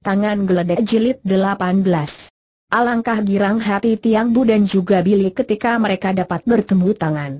Tangan Geledek Jilid 18 Alangkah girang hati Tiang Bu dan juga Billy ketika mereka dapat bertemu tangan.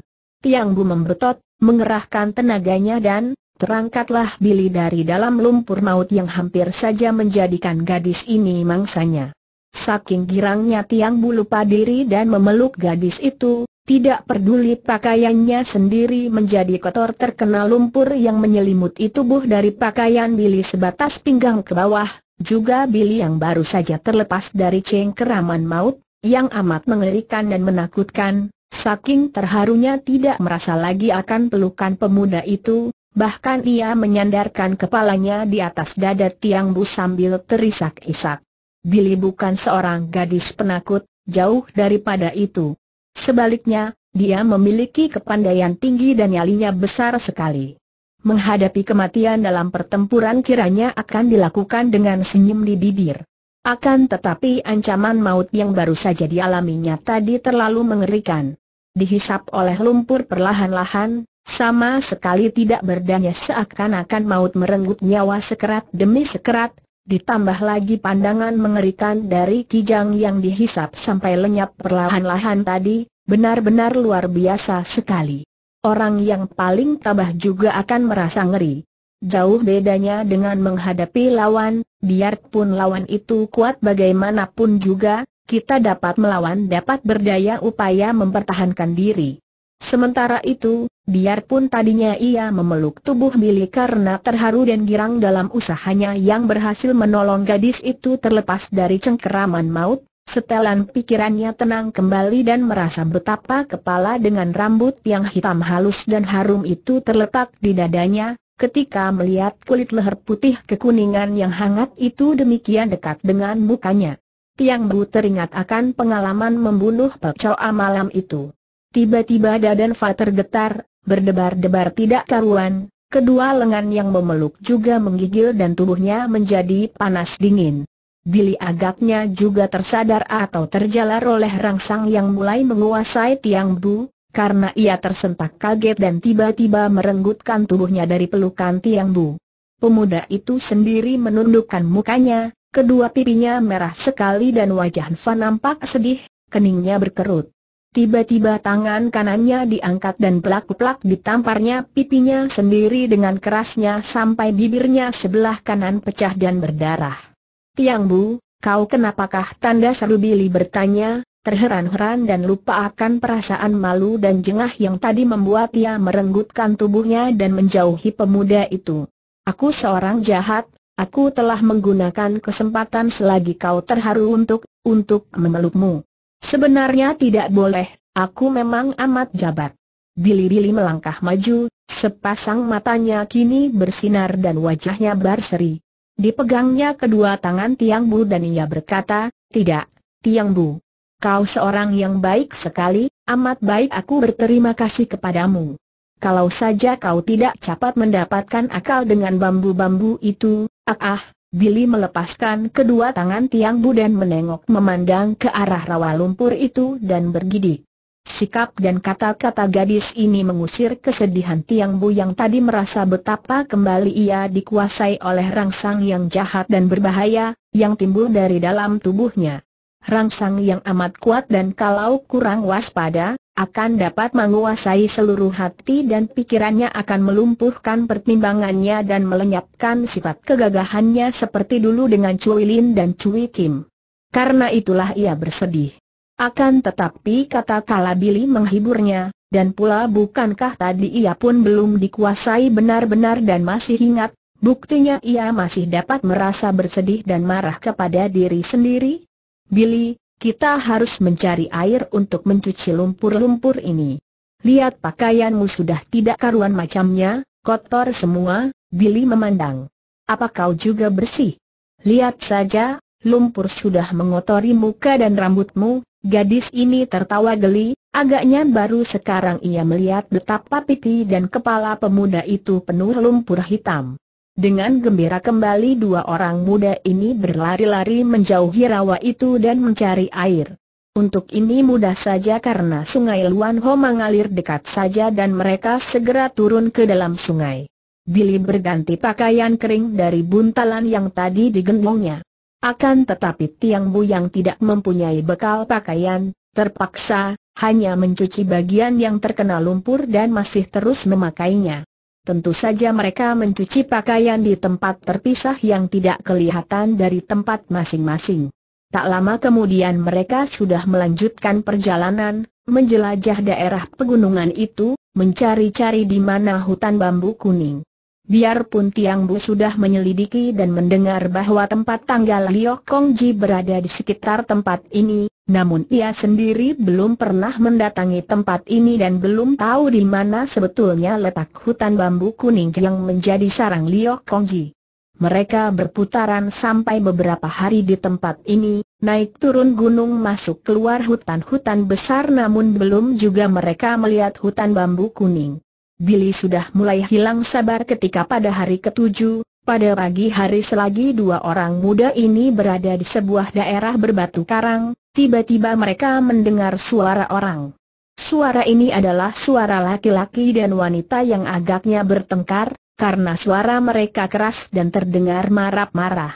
Tiang Bu membetot, mengerahkan tenaganya dan, terangkatlah Billy dari dalam lumpur maut yang hampir saja menjadikan gadis ini mangsanya. Saking girangnya Tiang Bu lupa diri dan memeluk gadis itu, tidak peduli pakaiannya sendiri menjadi kotor terkena lumpur yang menyelimuti tubuh dari pakaian Billy sebatas pinggang ke bawah, juga Billy yang baru saja terlepas dari cengkeraman maut, yang amat mengerikan dan menakutkan, saking terharunya tidak merasa lagi akan pelukan pemuda itu, bahkan ia menyandarkan kepalanya di atas dada Tiang Bu sambil terisak-isak. Billy bukan seorang gadis penakut, jauh daripada itu. Sebaliknya, dia memiliki kepandaian tinggi dan nyalinya besar sekali menghadapi kematian dalam pertempuran kiranya akan dilakukan dengan senyum di bibir. Akan tetapi ancaman maut yang baru saja dialaminya tadi terlalu mengerikan. Dihisap oleh lumpur perlahan-lahan, sama sekali tidak berdaya seakan-akan maut merenggut nyawa sekerat demi sekerat, ditambah lagi pandangan mengerikan dari kijang yang dihisap sampai lenyap perlahan-lahan tadi, benar-benar luar biasa sekali orang yang paling tabah juga akan merasa ngeri. Jauh bedanya dengan menghadapi lawan, biarpun lawan itu kuat bagaimanapun juga, kita dapat melawan dapat berdaya upaya mempertahankan diri. Sementara itu, biarpun tadinya ia memeluk tubuh Billy karena terharu dan girang dalam usahanya yang berhasil menolong gadis itu terlepas dari cengkeraman maut, Setelan pikirannya tenang kembali dan merasa betapa kepala dengan rambut yang hitam halus dan harum itu terletak di dadanya, ketika melihat kulit leher putih kekuningan yang hangat itu demikian dekat dengan mukanya. Tiang Bu teringat akan pengalaman membunuh Pecoa malam itu. Tiba-tiba Dadan Fa tergetar, berdebar-debar tidak karuan, kedua lengan yang memeluk juga menggigil dan tubuhnya menjadi panas dingin. Billy agaknya juga tersadar atau terjalar oleh rangsang yang mulai menguasai tiang bu, karena ia tersentak kaget dan tiba-tiba merenggutkan tubuhnya dari pelukan tiang bu. Pemuda itu sendiri menundukkan mukanya, kedua pipinya merah sekali dan wajah Hanfa nampak sedih, keningnya berkerut. Tiba-tiba tangan kanannya diangkat dan pelak-pelak ditamparnya pipinya sendiri dengan kerasnya sampai bibirnya sebelah kanan pecah dan berdarah. Tiang Bu, kau kenapakah tanda seru Billy bertanya, terheran-heran dan lupa akan perasaan malu dan jengah yang tadi membuat ia merenggutkan tubuhnya dan menjauhi pemuda itu. Aku seorang jahat, aku telah menggunakan kesempatan selagi kau terharu untuk, untuk memelukmu. Sebenarnya tidak boleh, aku memang amat jabat. Billy-Billy melangkah maju, sepasang matanya kini bersinar dan wajahnya berseri. Dipegangnya kedua tangan Tiang Bu dan ia berkata, tidak, Tiang Bu. Kau seorang yang baik sekali, amat baik aku berterima kasih kepadamu. Kalau saja kau tidak cepat mendapatkan akal dengan bambu-bambu itu, ah ah, Billy melepaskan kedua tangan Tiang Bu dan menengok memandang ke arah rawa lumpur itu dan bergidik sikap dan kata-kata gadis ini mengusir kesedihan Tiang Bu yang tadi merasa betapa kembali ia dikuasai oleh rangsang yang jahat dan berbahaya, yang timbul dari dalam tubuhnya. Rangsang yang amat kuat dan kalau kurang waspada, akan dapat menguasai seluruh hati dan pikirannya akan melumpuhkan pertimbangannya dan melenyapkan sifat kegagahannya seperti dulu dengan Cui Lin dan Cui Kim. Karena itulah ia bersedih. Akan tetapi kata Kalabili menghiburnya, dan pula bukankah tadi ia pun belum dikuasai benar-benar dan masih ingat, buktinya ia masih dapat merasa bersedih dan marah kepada diri sendiri? Billy, kita harus mencari air untuk mencuci lumpur-lumpur ini. Lihat pakaianmu sudah tidak karuan macamnya, kotor semua, Billy memandang. Apa kau juga bersih? Lihat saja, lumpur sudah mengotori muka dan rambutmu, Gadis ini tertawa geli, agaknya baru sekarang ia melihat betapa pipi dan kepala pemuda itu penuh lumpur hitam. Dengan gembira kembali dua orang muda ini berlari-lari menjauhi rawa itu dan mencari air. Untuk ini mudah saja karena sungai Luan Ho mengalir dekat saja dan mereka segera turun ke dalam sungai. Billy berganti pakaian kering dari buntalan yang tadi digendongnya. Akan tetapi Tiang Bu yang tidak mempunyai bekal pakaian, terpaksa, hanya mencuci bagian yang terkena lumpur dan masih terus memakainya. Tentu saja mereka mencuci pakaian di tempat terpisah yang tidak kelihatan dari tempat masing-masing. Tak lama kemudian mereka sudah melanjutkan perjalanan, menjelajah daerah pegunungan itu, mencari-cari di mana hutan bambu kuning. Biarpun Tiang Bu sudah menyelidiki dan mendengar bahwa tempat tanggal Liok Kongji berada di sekitar tempat ini, namun ia sendiri belum pernah mendatangi tempat ini dan belum tahu di mana sebetulnya letak hutan bambu kuning yang menjadi sarang Liok Kongji. Mereka berputaran sampai beberapa hari di tempat ini, naik turun gunung masuk keluar hutan-hutan besar namun belum juga mereka melihat hutan bambu kuning. Billy sudah mulai hilang sabar ketika pada hari ketujuh, pada pagi hari selagi dua orang muda ini berada di sebuah daerah berbatu karang, tiba-tiba mereka mendengar suara orang. Suara ini adalah suara laki-laki dan wanita yang agaknya bertengkar, karena suara mereka keras dan terdengar marah-marah.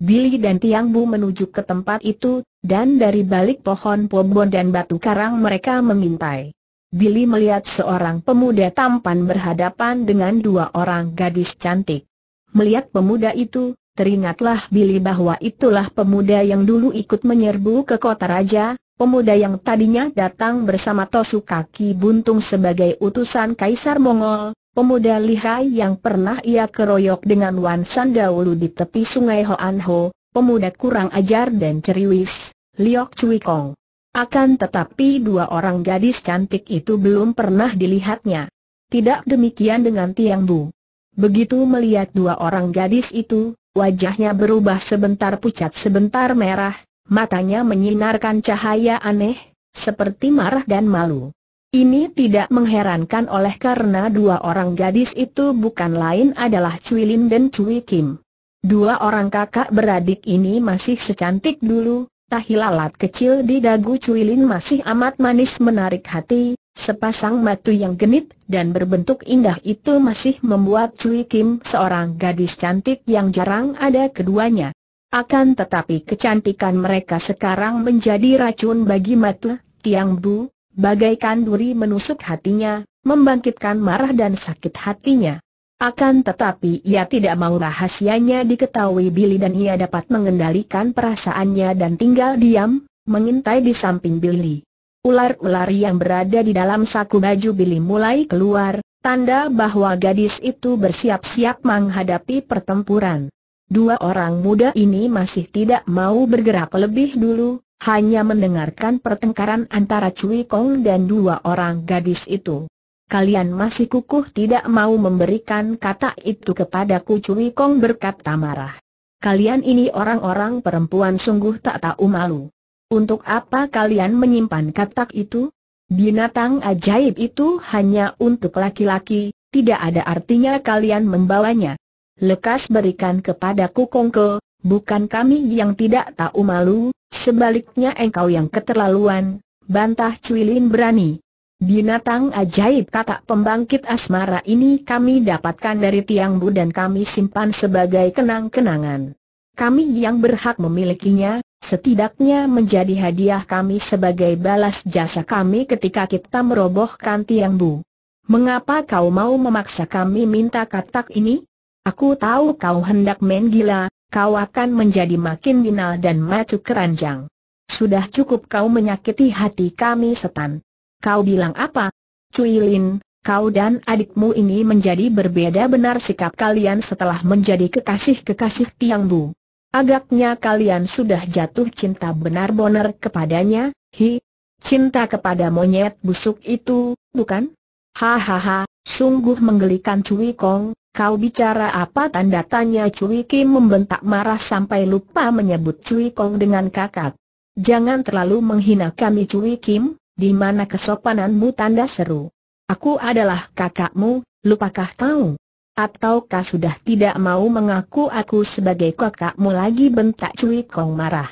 Billy dan Tiang Bu menuju ke tempat itu, dan dari balik pohon pobon dan batu karang mereka mengintai. Billy melihat seorang pemuda tampan berhadapan dengan dua orang gadis cantik. Melihat pemuda itu, teringatlah Billy bahwa itulah pemuda yang dulu ikut menyerbu ke kota raja, pemuda yang tadinya datang bersama Tosu Kaki Buntung sebagai utusan Kaisar Mongol, pemuda lihai yang pernah ia keroyok dengan Wan San dahulu di tepi sungai Hoan Ho, pemuda kurang ajar dan ceriwis, Liok Cui Kong. Akan tetapi dua orang gadis cantik itu belum pernah dilihatnya. Tidak demikian dengan Tiang Bu. Begitu melihat dua orang gadis itu, wajahnya berubah sebentar pucat sebentar merah, matanya menyinarkan cahaya aneh, seperti marah dan malu. Ini tidak mengherankan oleh karena dua orang gadis itu bukan lain adalah Cui Lin dan Cui Kim. Dua orang kakak beradik ini masih secantik dulu, tahi lalat kecil di dagu cuilin masih amat manis menarik hati, sepasang mata yang genit dan berbentuk indah itu masih membuat Cui Kim seorang gadis cantik yang jarang ada keduanya. Akan tetapi kecantikan mereka sekarang menjadi racun bagi mata Tiang Bu, bagaikan duri menusuk hatinya, membangkitkan marah dan sakit hatinya. Akan tetapi ia tidak mau rahasianya diketahui Billy dan ia dapat mengendalikan perasaannya dan tinggal diam, mengintai di samping Billy. Ular-ular yang berada di dalam saku baju Billy mulai keluar, tanda bahwa gadis itu bersiap-siap menghadapi pertempuran. Dua orang muda ini masih tidak mau bergerak lebih dulu, hanya mendengarkan pertengkaran antara Cui Kong dan dua orang gadis itu. Kalian masih kukuh tidak mau memberikan kata itu kepadaku Cui Kong berkata marah. Kalian ini orang-orang perempuan sungguh tak tahu malu. Untuk apa kalian menyimpan katak itu? Binatang ajaib itu hanya untuk laki-laki, tidak ada artinya kalian membawanya. Lekas berikan kepadaku Ke. bukan kami yang tidak tahu malu, sebaliknya engkau yang keterlaluan, bantah Cui Lin berani. Binatang ajaib kata pembangkit asmara ini kami dapatkan dari Tiang Bu dan kami simpan sebagai kenang-kenangan. Kami yang berhak memilikinya, setidaknya menjadi hadiah kami sebagai balas jasa kami ketika kita merobohkan Tiang Bu. Mengapa kau mau memaksa kami minta katak ini? Aku tahu kau hendak main gila, kau akan menjadi makin binal dan macu keranjang. Sudah cukup kau menyakiti hati kami setan. Kau bilang apa? Cui Lin, kau dan adikmu ini menjadi berbeda benar sikap kalian setelah menjadi kekasih-kekasih Tiang Bu. Agaknya kalian sudah jatuh cinta benar benar kepadanya, hi, cinta kepada monyet busuk itu, bukan? Hahaha, sungguh menggelikan Cui Kong, kau bicara apa tanda tanya Cui Kim membentak marah sampai lupa menyebut Cui Kong dengan kakak. Jangan terlalu menghina kami Cui Kim, di mana kesopananmu tanda seru? Aku adalah kakakmu, lupakah kau? Ataukah sudah tidak mau mengaku aku sebagai kakakmu lagi bentak Cui Kong marah.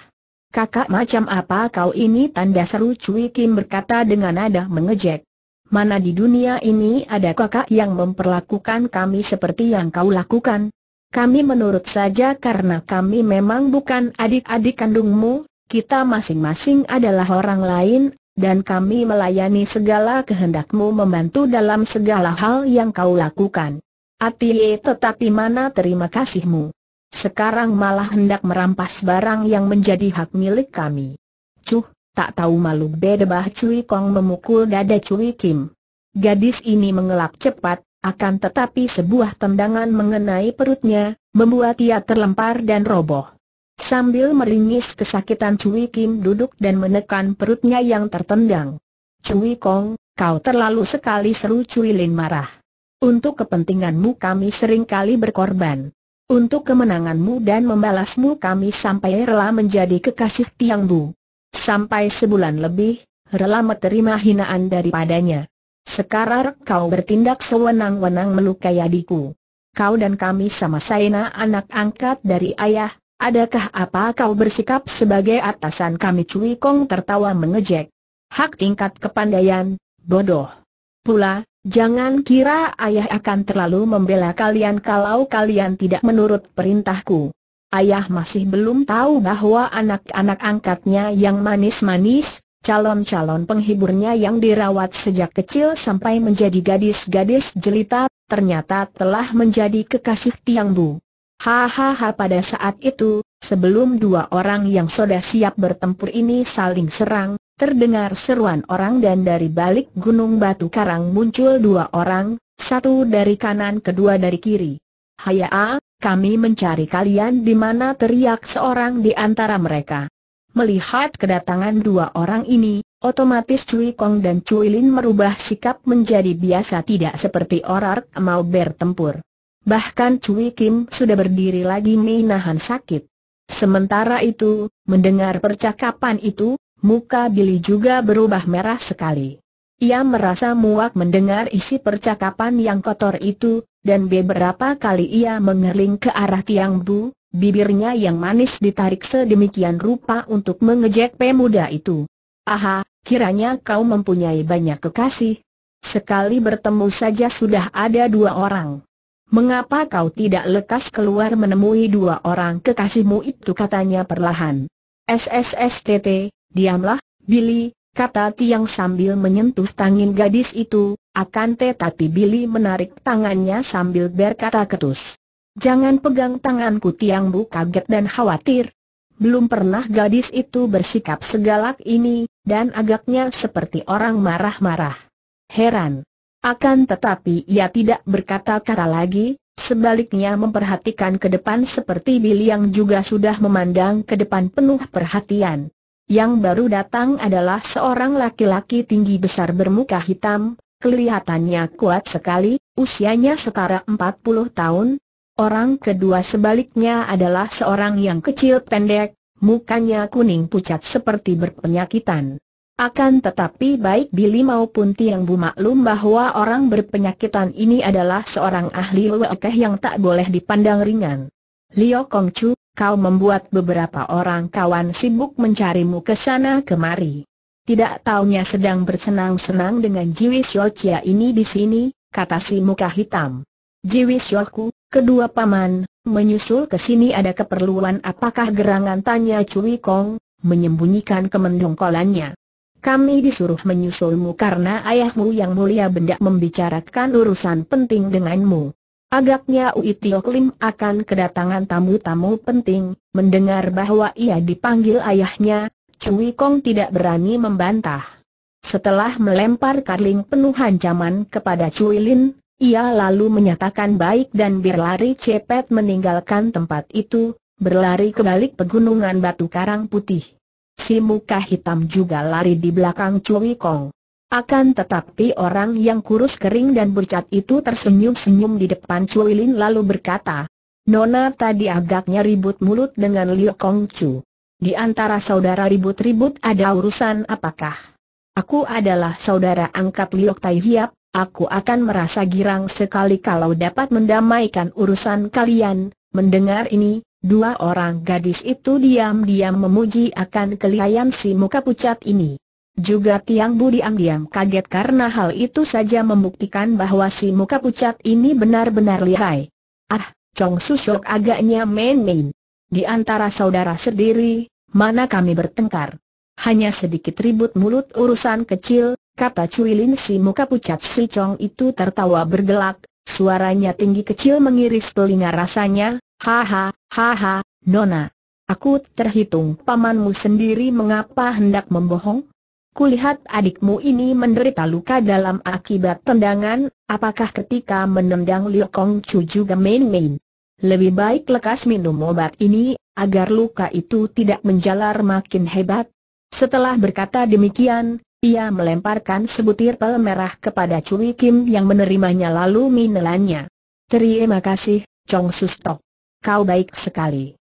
Kakak macam apa kau ini tanda seru Cui Kim berkata dengan nada mengejek. Mana di dunia ini ada kakak yang memperlakukan kami seperti yang kau lakukan? Kami menurut saja karena kami memang bukan adik-adik kandungmu, kita masing-masing adalah orang lain, dan kami melayani segala kehendakmu membantu dalam segala hal yang kau lakukan. Atiye tetapi mana terima kasihmu. Sekarang malah hendak merampas barang yang menjadi hak milik kami. Cuh, tak tahu malu bedebah Cui Kong memukul dada Cui Kim. Gadis ini mengelap cepat, akan tetapi sebuah tendangan mengenai perutnya, membuat ia terlempar dan roboh. Sambil meringis kesakitan Cui Kim duduk dan menekan perutnya yang tertendang. Cui Kong, kau terlalu sekali seru Cui Lin marah. Untuk kepentinganmu kami sering kali berkorban. Untuk kemenanganmu dan membalasmu kami sampai rela menjadi kekasih Tiang Bu. Sampai sebulan lebih, rela menerima hinaan daripadanya. Sekarang kau bertindak sewenang-wenang melukai adikku. Kau dan kami sama Saina anak angkat dari ayah, Adakah apa kau bersikap sebagai atasan kami Cui Kong tertawa mengejek. Hak tingkat kepandaian, bodoh. Pula, jangan kira ayah akan terlalu membela kalian kalau kalian tidak menurut perintahku. Ayah masih belum tahu bahwa anak-anak angkatnya yang manis-manis, calon-calon penghiburnya yang dirawat sejak kecil sampai menjadi gadis-gadis jelita, ternyata telah menjadi kekasih Tiang Bu. Hahaha pada saat itu, sebelum dua orang yang sudah siap bertempur ini saling serang, terdengar seruan orang dan dari balik gunung batu karang muncul dua orang, satu dari kanan kedua dari kiri. Haya, kami mencari kalian di mana teriak seorang di antara mereka. Melihat kedatangan dua orang ini, otomatis Cui Kong dan Cui Lin merubah sikap menjadi biasa tidak seperti orang mau bertempur. Bahkan Cui Kim sudah berdiri lagi menahan sakit. Sementara itu, mendengar percakapan itu, muka Billy juga berubah merah sekali. Ia merasa muak mendengar isi percakapan yang kotor itu, dan beberapa kali ia mengerling ke arah Tiang Bu, bibirnya yang manis ditarik sedemikian rupa untuk mengejek pemuda itu. Aha, kiranya kau mempunyai banyak kekasih. Sekali bertemu saja sudah ada dua orang. Mengapa kau tidak lekas keluar menemui dua orang kekasihmu itu katanya perlahan. SSSTT, diamlah, Billy, kata Tiang sambil menyentuh tangan gadis itu, akan tetapi Billy menarik tangannya sambil berkata ketus. Jangan pegang tanganku Tiang Bu kaget dan khawatir. Belum pernah gadis itu bersikap segalak ini, dan agaknya seperti orang marah-marah. Heran. Akan tetapi ia tidak berkata-kata lagi, sebaliknya memperhatikan ke depan seperti Billy yang juga sudah memandang ke depan penuh perhatian. Yang baru datang adalah seorang laki-laki tinggi besar bermuka hitam, kelihatannya kuat sekali, usianya setara 40 tahun. Orang kedua sebaliknya adalah seorang yang kecil pendek, mukanya kuning pucat seperti berpenyakitan. Akan tetapi baik Billy maupun Tiang Bu maklum bahwa orang berpenyakitan ini adalah seorang ahli wekeh yang tak boleh dipandang ringan. Liu Kong kau membuat beberapa orang kawan sibuk mencarimu ke sana kemari. Tidak taunya sedang bersenang-senang dengan Jiwi Xiaoqia ini di sini, kata si muka hitam. Jiwi Xiaoku, kedua paman, menyusul ke sini ada keperluan apakah gerangan tanya Cui Kong, menyembunyikan kemendungkolannya. Kami disuruh menyusulmu karena ayahmu yang mulia benda membicarakan urusan penting denganmu. Agaknya Ui Tio Klim akan kedatangan tamu-tamu penting, mendengar bahwa ia dipanggil ayahnya, Cui Kong tidak berani membantah. Setelah melempar karling penuh hancaman kepada Cui Lin, ia lalu menyatakan baik dan berlari cepet meninggalkan tempat itu, berlari ke balik pegunungan batu karang putih si muka hitam juga lari di belakang Cui Kong. Akan tetapi orang yang kurus kering dan bercat itu tersenyum-senyum di depan Cui Lin lalu berkata, Nona tadi agaknya ribut mulut dengan Liu Kong Chu. Di antara saudara ribut-ribut ada urusan apakah? Aku adalah saudara angkat Liu Tai Hiap, aku akan merasa girang sekali kalau dapat mendamaikan urusan kalian. Mendengar ini, Dua orang gadis itu diam-diam memuji akan kelihayan si muka pucat ini. Juga Tiang Bu diam-diam kaget karena hal itu saja membuktikan bahwa si muka pucat ini benar-benar lihai. Ah, Chong Susok agaknya main-main. Di antara saudara sendiri, mana kami bertengkar? Hanya sedikit ribut mulut urusan kecil, kata Cui Lin si muka pucat si Chong itu tertawa bergelak, suaranya tinggi kecil mengiris telinga rasanya, Haha, haha, Nona. Aku terhitung pamanmu sendiri mengapa hendak membohong? Kulihat adikmu ini menderita luka dalam akibat tendangan, apakah ketika menendang Liu Kong Chu juga main-main? Lebih baik lekas minum obat ini, agar luka itu tidak menjalar makin hebat. Setelah berkata demikian, ia melemparkan sebutir pel merah kepada Cui Kim yang menerimanya lalu menelannya. Terima kasih, Chong Sustok kau baik sekali.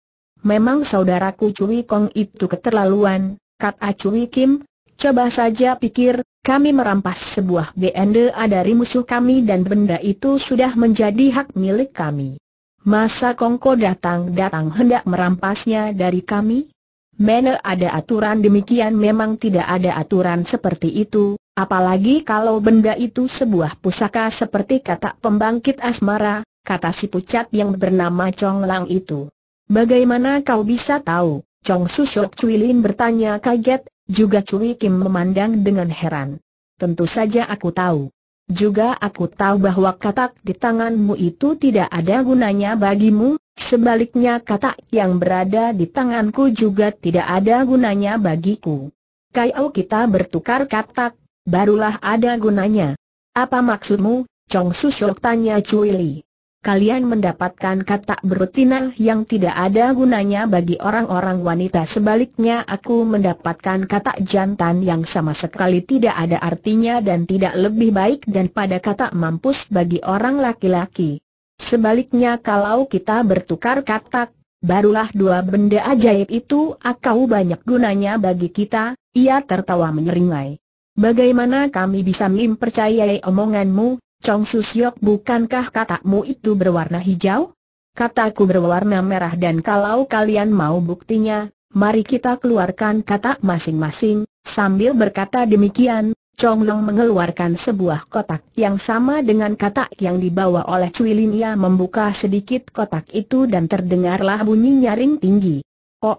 Memang saudaraku Cui Kong itu keterlaluan, kata Cui Kim, coba saja pikir, kami merampas sebuah BNDA dari musuh kami dan benda itu sudah menjadi hak milik kami. Masa Kongko datang-datang hendak merampasnya dari kami? Mana ada aturan demikian memang tidak ada aturan seperti itu, apalagi kalau benda itu sebuah pusaka seperti kata pembangkit asmara, kata si pucat yang bernama Chong Lang itu. Bagaimana kau bisa tahu? Chong Susok Cui Lin bertanya kaget, juga Cui Kim memandang dengan heran. Tentu saja aku tahu. Juga aku tahu bahwa katak di tanganmu itu tidak ada gunanya bagimu, sebaliknya katak yang berada di tanganku juga tidak ada gunanya bagiku. Kau kita bertukar katak, barulah ada gunanya. Apa maksudmu? Chong Susok tanya Cui Li kalian mendapatkan kata berutina yang tidak ada gunanya bagi orang-orang wanita sebaliknya aku mendapatkan kata jantan yang sama sekali tidak ada artinya dan tidak lebih baik dan pada kata mampus bagi orang laki-laki. Sebaliknya kalau kita bertukar kata, barulah dua benda ajaib itu akau banyak gunanya bagi kita, ia tertawa menyeringai. Bagaimana kami bisa mempercayai omonganmu, Chong Susyok bukankah katakmu itu berwarna hijau? Kataku berwarna merah dan kalau kalian mau buktinya, mari kita keluarkan katak masing-masing. Sambil berkata demikian, Chong Long mengeluarkan sebuah kotak yang sama dengan katak yang dibawa oleh Cui Lin Ia membuka sedikit kotak itu dan terdengarlah bunyi nyaring tinggi. Kok,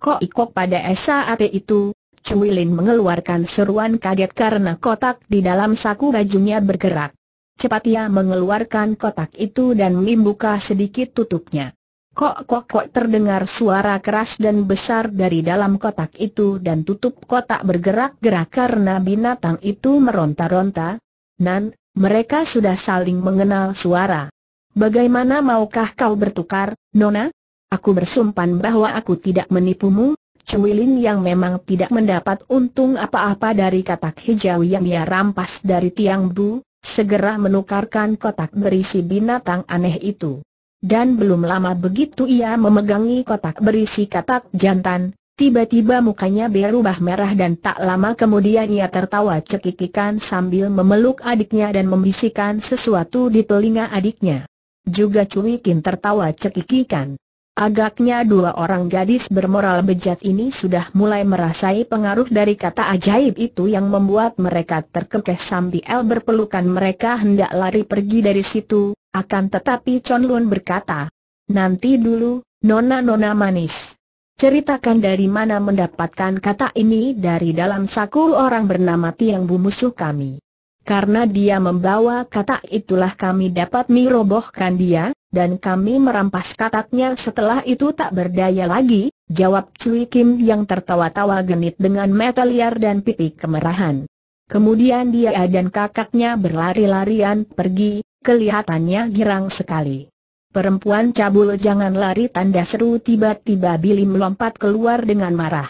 kok ikok pada saat itu, Cui Lin mengeluarkan seruan kaget karena kotak di dalam saku bajunya bergerak. Cepat ia mengeluarkan kotak itu dan membuka sedikit tutupnya. Kok kok kok terdengar suara keras dan besar dari dalam kotak itu dan tutup kotak bergerak-gerak karena binatang itu meronta-ronta. Nan, mereka sudah saling mengenal suara. Bagaimana maukah kau bertukar, Nona? Aku bersumpah bahwa aku tidak menipumu, Cuilin yang memang tidak mendapat untung apa-apa dari katak hijau yang ia rampas dari tiang bu, segera menukarkan kotak berisi binatang aneh itu. Dan belum lama begitu ia memegangi kotak berisi katak jantan, tiba-tiba mukanya berubah merah dan tak lama kemudian ia tertawa cekikikan sambil memeluk adiknya dan membisikkan sesuatu di telinga adiknya. Juga Kin tertawa cekikikan. Agaknya dua orang gadis bermoral bejat ini sudah mulai merasai pengaruh dari kata ajaib itu yang membuat mereka terkekeh sambil berpelukan mereka hendak lari pergi dari situ, akan tetapi Chon Lun berkata, Nanti dulu, nona-nona manis. Ceritakan dari mana mendapatkan kata ini dari dalam saku orang bernama Tiang Bu musuh kami. Karena dia membawa kata itulah kami dapat mirobohkan dia, dan kami merampas kataknya setelah itu tak berdaya lagi, jawab Cui Kim yang tertawa-tawa genit dengan mata liar dan pipi kemerahan. Kemudian dia dan kakaknya berlari-larian pergi, kelihatannya girang sekali. Perempuan cabul jangan lari tanda seru tiba-tiba Billy melompat keluar dengan marah.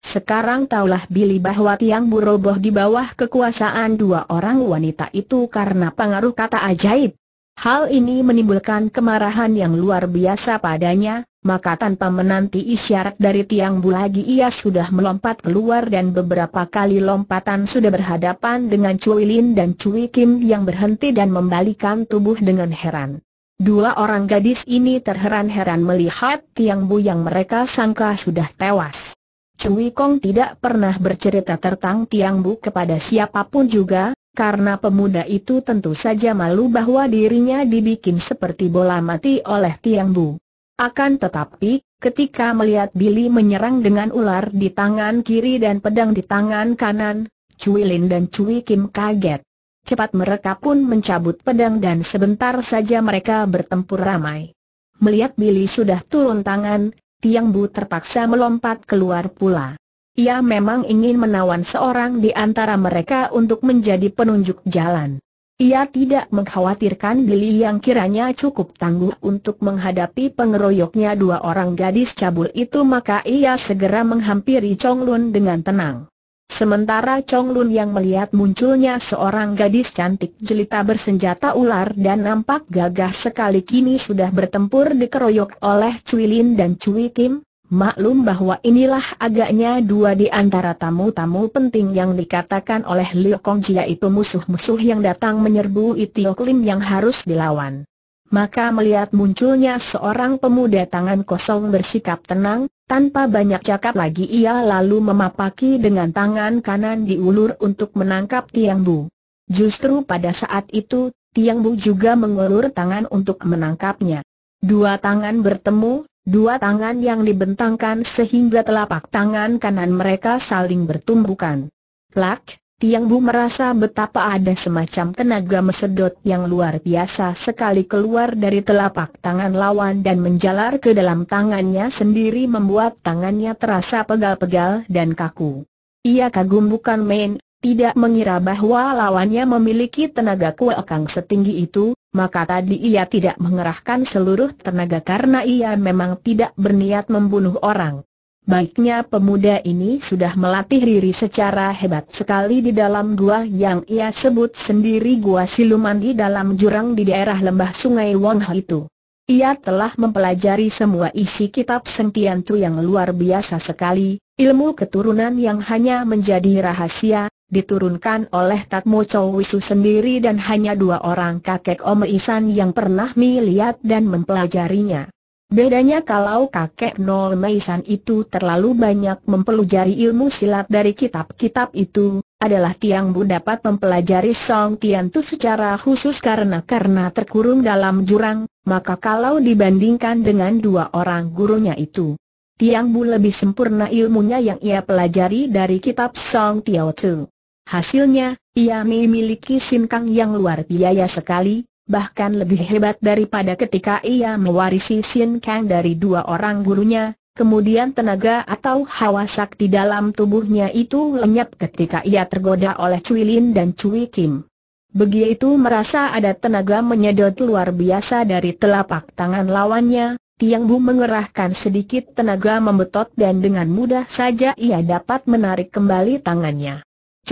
Sekarang taulah Billy bahwa tiang buroboh di bawah kekuasaan dua orang wanita itu karena pengaruh kata ajaib. Hal ini menimbulkan kemarahan yang luar biasa padanya, maka tanpa menanti isyarat dari tiang Bu lagi ia sudah melompat keluar dan beberapa kali lompatan sudah berhadapan dengan Cui Lin dan Cui Kim yang berhenti dan membalikan tubuh dengan heran. Dua orang gadis ini terheran-heran melihat tiang bu yang mereka sangka sudah tewas. Cui Kong tidak pernah bercerita tentang tiang bu kepada siapapun juga, karena pemuda itu tentu saja malu bahwa dirinya dibikin seperti bola mati oleh Tiang Bu. Akan tetapi, ketika melihat Billy menyerang dengan ular di tangan kiri dan pedang di tangan kanan, Cui Lin dan Cui Kim kaget. Cepat mereka pun mencabut pedang dan sebentar saja mereka bertempur ramai. Melihat Billy sudah turun tangan, Tiang Bu terpaksa melompat keluar pula. Ia memang ingin menawan seorang di antara mereka untuk menjadi penunjuk jalan. Ia tidak mengkhawatirkan Billy yang kiranya cukup tangguh untuk menghadapi pengeroyoknya dua orang gadis cabul itu maka ia segera menghampiri Chong Lun dengan tenang. Sementara Chong Lun yang melihat munculnya seorang gadis cantik jelita bersenjata ular dan nampak gagah sekali kini sudah bertempur dikeroyok oleh Cui Lin dan Cui Kim, Maklum bahwa inilah agaknya dua di antara tamu-tamu penting yang dikatakan oleh Liu Kong Jia itu musuh-musuh yang datang menyerbu Itio Klim yang harus dilawan. Maka melihat munculnya seorang pemuda tangan kosong bersikap tenang, tanpa banyak cakap lagi ia lalu memapaki dengan tangan kanan diulur untuk menangkap Tiang Bu. Justru pada saat itu, Tiang Bu juga mengulur tangan untuk menangkapnya. Dua tangan bertemu, Dua tangan yang dibentangkan sehingga telapak tangan kanan mereka saling bertumbukan. Plak, Tiang Bu merasa betapa ada semacam tenaga mesedot yang luar biasa sekali keluar dari telapak tangan lawan dan menjalar ke dalam tangannya sendiri membuat tangannya terasa pegal-pegal dan kaku. Ia kagum bukan main, tidak mengira bahwa lawannya memiliki tenaga kuat setinggi itu, maka tadi ia tidak mengerahkan seluruh tenaga karena ia memang tidak berniat membunuh orang. Baiknya pemuda ini sudah melatih diri secara hebat sekali di dalam gua yang ia sebut sendiri gua siluman di dalam jurang di daerah lembah sungai Wang itu. Ia telah mempelajari semua isi kitab Sentiantu yang luar biasa sekali, ilmu keturunan yang hanya menjadi rahasia, diturunkan oleh Tatmo Chow Wisu sendiri dan hanya dua orang kakek Om Isan yang pernah melihat dan mempelajarinya. Bedanya kalau kakek Nol Meisan itu terlalu banyak mempelajari ilmu silat dari kitab-kitab itu, adalah Tiang Bu dapat mempelajari Song Tian Tu secara khusus karena karena terkurung dalam jurang, maka kalau dibandingkan dengan dua orang gurunya itu, Tiang Bu lebih sempurna ilmunya yang ia pelajari dari kitab Song Tiao Tu. Hasilnya, ia memiliki sinkang yang luar biasa sekali, bahkan lebih hebat daripada ketika ia mewarisi sinkang dari dua orang gurunya, kemudian tenaga atau hawa sakti dalam tubuhnya itu lenyap ketika ia tergoda oleh Cui Lin dan Cui Kim. Begitu merasa ada tenaga menyedot luar biasa dari telapak tangan lawannya, Tiang Bu mengerahkan sedikit tenaga membetot dan dengan mudah saja ia dapat menarik kembali tangannya.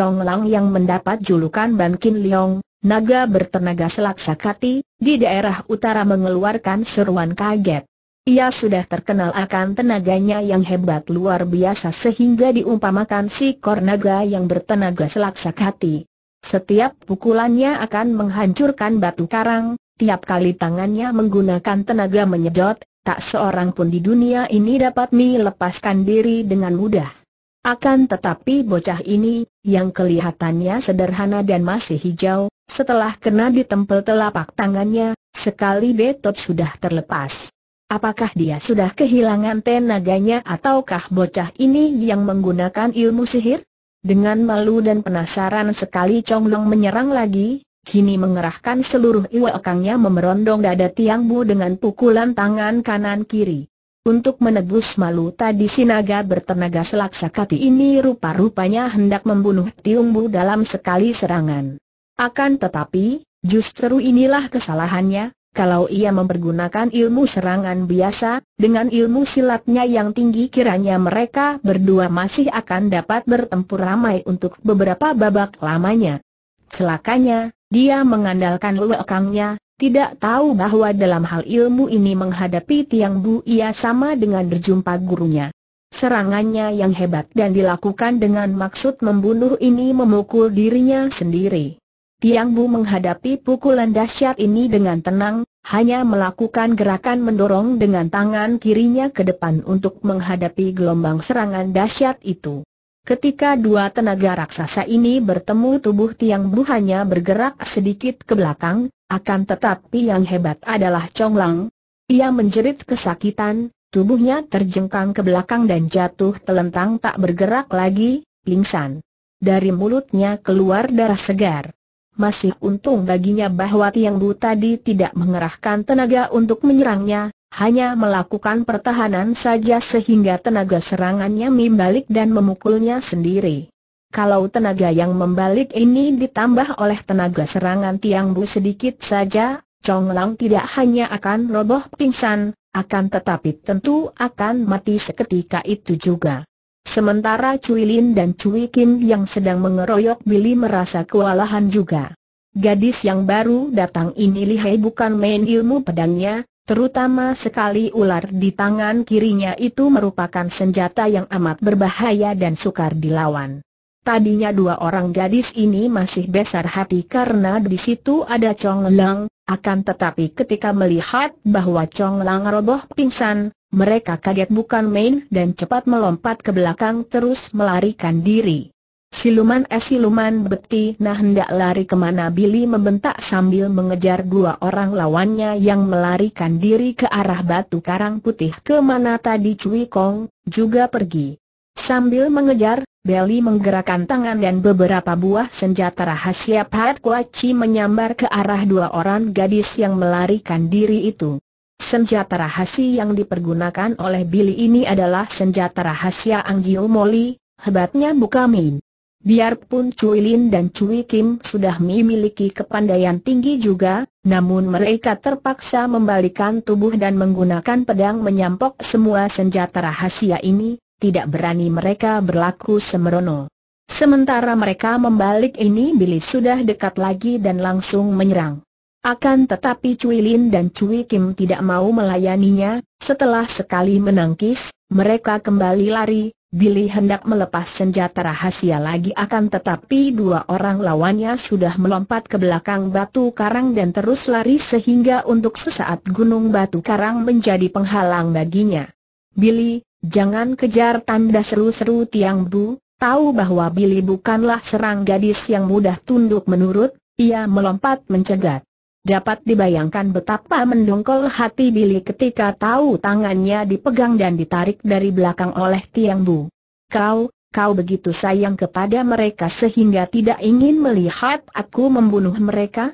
Chong Lang yang mendapat julukan Ban Kin Leong, naga bertenaga selaksakati, di daerah utara mengeluarkan seruan kaget. Ia sudah terkenal akan tenaganya yang hebat luar biasa sehingga diumpamakan si naga yang bertenaga selaksakati. Setiap pukulannya akan menghancurkan batu karang, tiap kali tangannya menggunakan tenaga menyedot, tak seorang pun di dunia ini dapat melepaskan diri dengan mudah. Akan tetapi bocah ini, yang kelihatannya sederhana dan masih hijau, setelah kena ditempel telapak tangannya, sekali betot sudah terlepas. Apakah dia sudah kehilangan tenaganya ataukah bocah ini yang menggunakan ilmu sihir? Dengan malu dan penasaran sekali Chong Long menyerang lagi, kini mengerahkan seluruh iwakangnya memerondong dada Tiang Bu dengan pukulan tangan kanan kiri. Untuk menebus malu tadi si naga bertenaga selaksa kati ini rupa-rupanya hendak membunuh tiungbu dalam sekali serangan. Akan tetapi, justru inilah kesalahannya, kalau ia mempergunakan ilmu serangan biasa, dengan ilmu silatnya yang tinggi kiranya mereka berdua masih akan dapat bertempur ramai untuk beberapa babak lamanya. Celakanya, dia mengandalkan luekangnya, tidak tahu bahwa dalam hal ilmu ini menghadapi Tiang Bu ia sama dengan berjumpa gurunya. Serangannya yang hebat dan dilakukan dengan maksud membunuh ini memukul dirinya sendiri. Tiang Bu menghadapi pukulan dahsyat ini dengan tenang, hanya melakukan gerakan mendorong dengan tangan kirinya ke depan untuk menghadapi gelombang serangan dahsyat itu. Ketika dua tenaga raksasa ini bertemu tubuh Tiang Bu hanya bergerak sedikit ke belakang, akan tetapi yang hebat adalah Chong Lang. Ia menjerit kesakitan, tubuhnya terjengkang ke belakang dan jatuh telentang tak bergerak lagi, pingsan. Dari mulutnya keluar darah segar. Masih untung baginya bahwa Tiang Bu tadi tidak mengerahkan tenaga untuk menyerangnya, hanya melakukan pertahanan saja sehingga tenaga serangannya membalik dan memukulnya sendiri. Kalau tenaga yang membalik ini ditambah oleh tenaga serangan Tiang Bu sedikit saja, Chong Lang tidak hanya akan roboh pingsan, akan tetapi tentu akan mati seketika itu juga. Sementara Cui Lin dan Cui Kim yang sedang mengeroyok Billy merasa kewalahan juga. Gadis yang baru datang ini lihai bukan main ilmu pedangnya, Terutama sekali ular di tangan kirinya itu merupakan senjata yang amat berbahaya dan sukar dilawan. Tadinya dua orang gadis ini masih besar hati karena di situ ada Chong Lang, akan tetapi ketika melihat bahwa Chong Lang roboh pingsan, mereka kaget bukan main dan cepat melompat ke belakang terus melarikan diri. Siluman es eh, siluman beti nah hendak lari kemana Billy membentak sambil mengejar dua orang lawannya yang melarikan diri ke arah batu karang putih kemana tadi Cui Kong, juga pergi. Sambil mengejar, Billy menggerakkan tangan dan beberapa buah senjata rahasia Pat Kuaci menyambar ke arah dua orang gadis yang melarikan diri itu. Senjata rahasia yang dipergunakan oleh Billy ini adalah senjata rahasia Anggio Moli, hebatnya Bukamin. Biarpun Cui Lin dan Cui Kim sudah memiliki kepandaian tinggi juga, namun mereka terpaksa membalikan tubuh dan menggunakan pedang menyampok semua senjata rahasia ini, tidak berani mereka berlaku semerono. Sementara mereka membalik ini Billy sudah dekat lagi dan langsung menyerang. Akan tetapi Cui Lin dan Cui Kim tidak mau melayaninya, setelah sekali menangkis, mereka kembali lari, Billy hendak melepas senjata rahasia lagi akan tetapi dua orang lawannya sudah melompat ke belakang batu karang dan terus lari sehingga untuk sesaat gunung batu karang menjadi penghalang baginya. Billy, jangan kejar tanda seru-seru Tiang Bu, tahu bahwa Billy bukanlah serang gadis yang mudah tunduk menurut, ia melompat mencegat. Dapat dibayangkan betapa mendongkol hati Billy ketika tahu tangannya dipegang dan ditarik dari belakang oleh Tiang Bu. Kau, kau begitu sayang kepada mereka sehingga tidak ingin melihat aku membunuh mereka?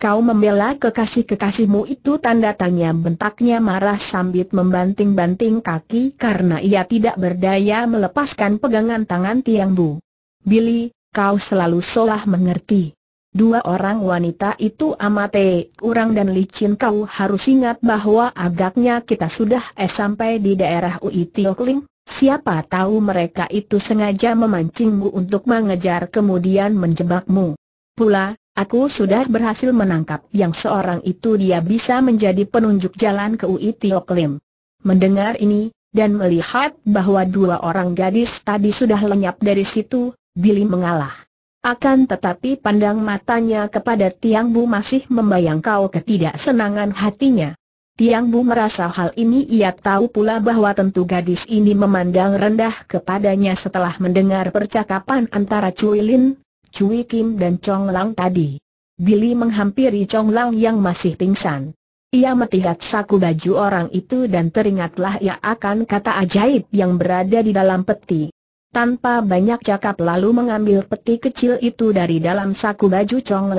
Kau membela kekasih-kekasihmu itu tanda tanya bentaknya marah sambil membanting-banting kaki karena ia tidak berdaya melepaskan pegangan tangan Tiang Bu. Billy, kau selalu salah mengerti. Dua orang wanita itu amate, orang dan licin kau harus ingat bahwa agaknya kita sudah eh sampai di daerah Ui Tiokling. Siapa tahu mereka itu sengaja memancingmu untuk mengejar kemudian menjebakmu. Pula, aku sudah berhasil menangkap yang seorang itu dia bisa menjadi penunjuk jalan ke Ui Tioklim. Mendengar ini, dan melihat bahwa dua orang gadis tadi sudah lenyap dari situ, Billy mengalah. Akan tetapi pandang matanya kepada Tiang Bu masih membayang kau ketidaksenangan hatinya. Tiang Bu merasa hal ini ia tahu pula bahwa tentu gadis ini memandang rendah kepadanya setelah mendengar percakapan antara Cui Lin, Cui Kim dan Chong Lang tadi. Billy menghampiri Chong Lang yang masih pingsan. Ia melihat saku baju orang itu dan teringatlah ia akan kata ajaib yang berada di dalam peti. Tanpa banyak cakap lalu mengambil peti kecil itu dari dalam saku baju Chong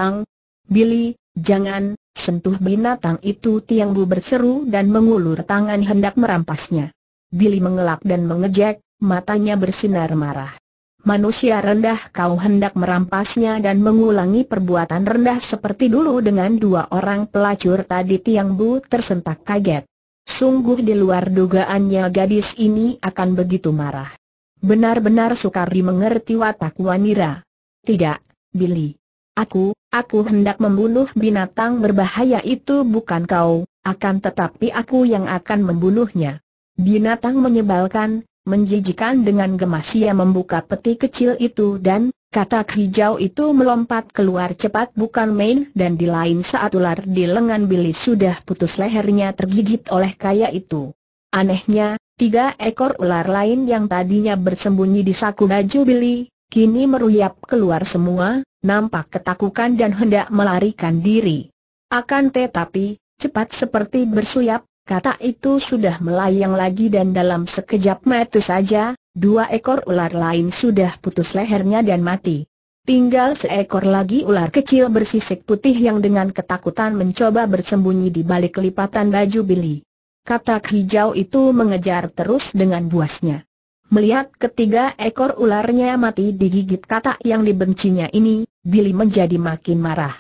Billy, jangan, sentuh binatang itu Tiang Bu berseru dan mengulur tangan hendak merampasnya. Billy mengelak dan mengejek, matanya bersinar marah. Manusia rendah kau hendak merampasnya dan mengulangi perbuatan rendah seperti dulu dengan dua orang pelacur tadi Tiang Bu tersentak kaget. Sungguh di luar dugaannya gadis ini akan begitu marah. Benar-benar sukar dimengerti watak wanira. Tidak, Billy. Aku, aku hendak membunuh binatang berbahaya itu bukan kau, akan tetapi aku yang akan membunuhnya. Binatang menyebalkan, menjijikan dengan gemas ia membuka peti kecil itu dan, katak hijau itu melompat keluar cepat bukan main dan di lain saat ular di lengan Billy sudah putus lehernya tergigit oleh kaya itu. Anehnya, tiga ekor ular lain yang tadinya bersembunyi di saku baju Billy, kini meruyap keluar semua, nampak ketakutan dan hendak melarikan diri. Akan tetapi, cepat seperti bersuyap, kata itu sudah melayang lagi dan dalam sekejap mata saja, dua ekor ular lain sudah putus lehernya dan mati. Tinggal seekor lagi ular kecil bersisik putih yang dengan ketakutan mencoba bersembunyi di balik lipatan baju Billy katak hijau itu mengejar terus dengan buasnya. Melihat ketiga ekor ularnya mati digigit katak yang dibencinya ini, Billy menjadi makin marah.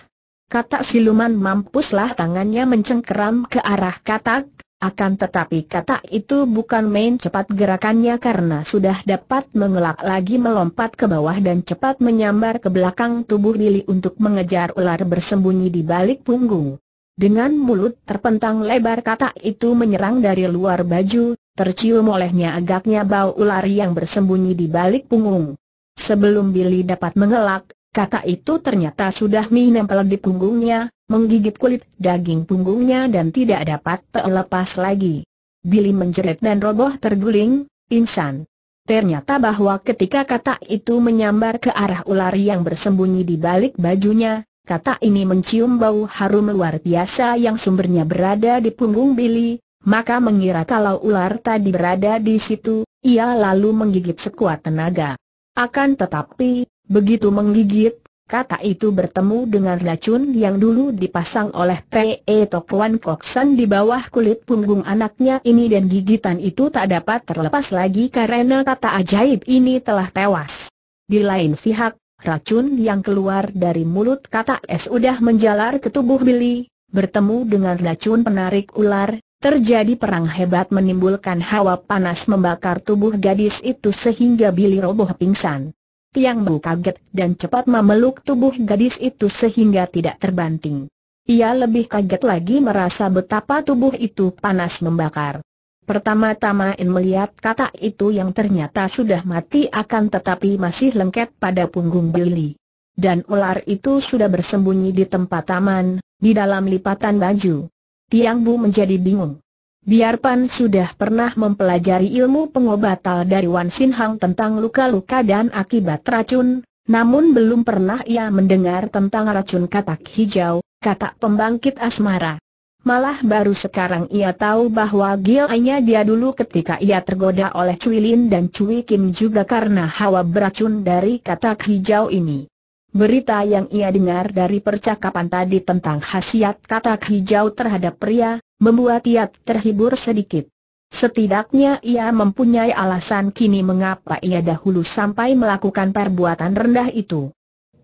Katak siluman mampuslah tangannya mencengkeram ke arah katak, akan tetapi katak itu bukan main cepat gerakannya karena sudah dapat mengelak lagi melompat ke bawah dan cepat menyambar ke belakang tubuh Billy untuk mengejar ular bersembunyi di balik punggung. Dengan mulut terpentang lebar kata itu menyerang dari luar baju, tercium olehnya agaknya bau ular yang bersembunyi di balik punggung. Sebelum Billy dapat mengelak, kata itu ternyata sudah menempel di punggungnya, menggigit kulit daging punggungnya dan tidak dapat terlepas lagi. Billy menjerit dan roboh terguling, insan. Ternyata bahwa ketika kata itu menyambar ke arah ular yang bersembunyi di balik bajunya, Kata ini mencium bau harum luar biasa yang sumbernya berada di punggung Billy, maka mengira kalau ular tadi berada di situ, ia lalu menggigit sekuat tenaga. Akan tetapi, begitu menggigit, kata itu bertemu dengan racun yang dulu dipasang oleh P.E. Tokwan Koksan di bawah kulit punggung anaknya ini dan gigitan itu tak dapat terlepas lagi karena kata ajaib ini telah tewas. Di lain pihak, Racun yang keluar dari mulut kata es sudah menjalar ke tubuh Billy, bertemu dengan racun penarik ular, terjadi perang hebat menimbulkan hawa panas membakar tubuh gadis itu sehingga Billy roboh pingsan. Tiang Bu kaget dan cepat memeluk tubuh gadis itu sehingga tidak terbanting. Ia lebih kaget lagi merasa betapa tubuh itu panas membakar. Pertama-tama In melihat kata itu yang ternyata sudah mati akan tetapi masih lengket pada punggung Billy. Dan ular itu sudah bersembunyi di tempat taman, di dalam lipatan baju. Tiang Bu menjadi bingung. Biarpun sudah pernah mempelajari ilmu pengobatan dari Wan Sin Hang tentang luka-luka dan akibat racun, namun belum pernah ia mendengar tentang racun katak hijau, katak pembangkit asmara. Malah baru sekarang ia tahu bahwa gilanya dia dulu ketika ia tergoda oleh Cui Lin dan Cui Kim juga karena hawa beracun dari katak hijau ini. Berita yang ia dengar dari percakapan tadi tentang khasiat katak hijau terhadap pria, membuat ia terhibur sedikit. Setidaknya ia mempunyai alasan kini mengapa ia dahulu sampai melakukan perbuatan rendah itu.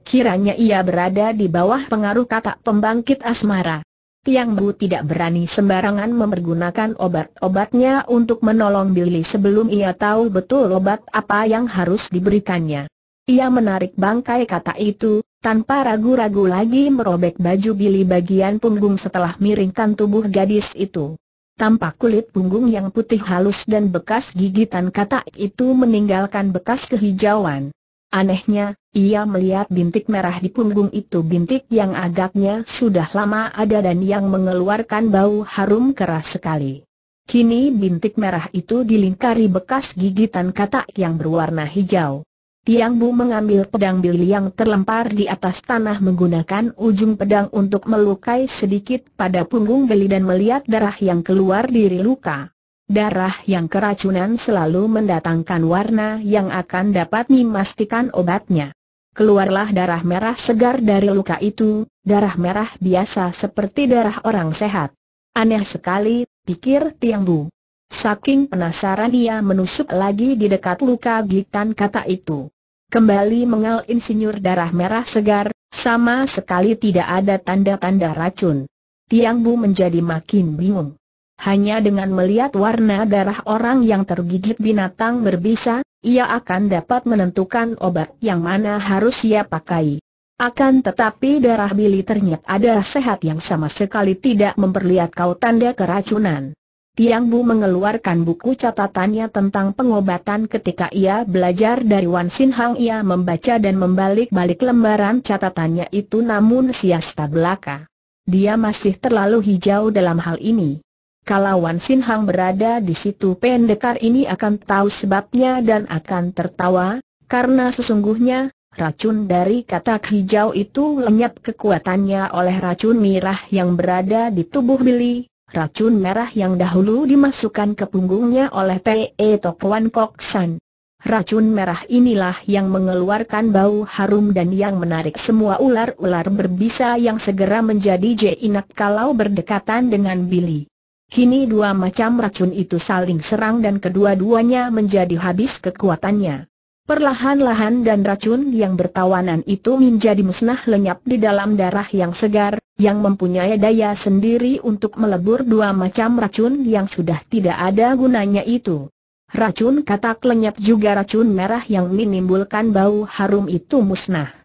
Kiranya ia berada di bawah pengaruh katak pembangkit asmara. Tiang Bu tidak berani sembarangan mempergunakan obat-obatnya untuk menolong Billy sebelum ia tahu betul obat apa yang harus diberikannya. Ia menarik bangkai kata itu, tanpa ragu-ragu lagi merobek baju Billy bagian punggung setelah miringkan tubuh gadis itu. Tampak kulit punggung yang putih halus dan bekas gigitan katak itu meninggalkan bekas kehijauan. Anehnya, ia melihat bintik merah di punggung itu bintik yang agaknya sudah lama ada dan yang mengeluarkan bau harum keras sekali. Kini bintik merah itu dilingkari bekas gigitan katak yang berwarna hijau. Tiang Bu mengambil pedang Bili yang terlempar di atas tanah menggunakan ujung pedang untuk melukai sedikit pada punggung beli dan melihat darah yang keluar dari luka. Darah yang keracunan selalu mendatangkan warna yang akan dapat memastikan obatnya. Keluarlah darah merah segar dari luka itu, darah merah biasa seperti darah orang sehat. Aneh sekali, pikir Tiang Bu. Saking penasaran ia menusuk lagi di dekat luka gigitan kata itu. Kembali mengal insinyur darah merah segar, sama sekali tidak ada tanda-tanda racun. Tiang Bu menjadi makin bingung. Hanya dengan melihat warna darah orang yang tergigit binatang berbisa, ia akan dapat menentukan obat yang mana harus ia pakai. Akan tetapi darah Billy ternyata ada sehat yang sama sekali tidak memperlihat kau tanda keracunan. Tiang Bu mengeluarkan buku catatannya tentang pengobatan ketika ia belajar dari Wan Sin Hang ia membaca dan membalik-balik lembaran catatannya itu namun sia-sia belaka. Dia masih terlalu hijau dalam hal ini. Wan Sin Hang berada di situ pendekar ini akan tahu sebabnya dan akan tertawa, karena sesungguhnya, racun dari katak hijau itu lenyap kekuatannya oleh racun merah yang berada di tubuh Billy, racun merah yang dahulu dimasukkan ke punggungnya oleh P.E. Kok San. Racun merah inilah yang mengeluarkan bau harum dan yang menarik semua ular-ular berbisa yang segera menjadi jeinak kalau berdekatan dengan Billy. Kini dua macam racun itu saling serang dan kedua-duanya menjadi habis kekuatannya. Perlahan-lahan dan racun yang bertawanan itu menjadi musnah lenyap di dalam darah yang segar, yang mempunyai daya sendiri untuk melebur dua macam racun yang sudah tidak ada gunanya itu. Racun katak lenyap juga racun merah yang menimbulkan bau harum itu musnah.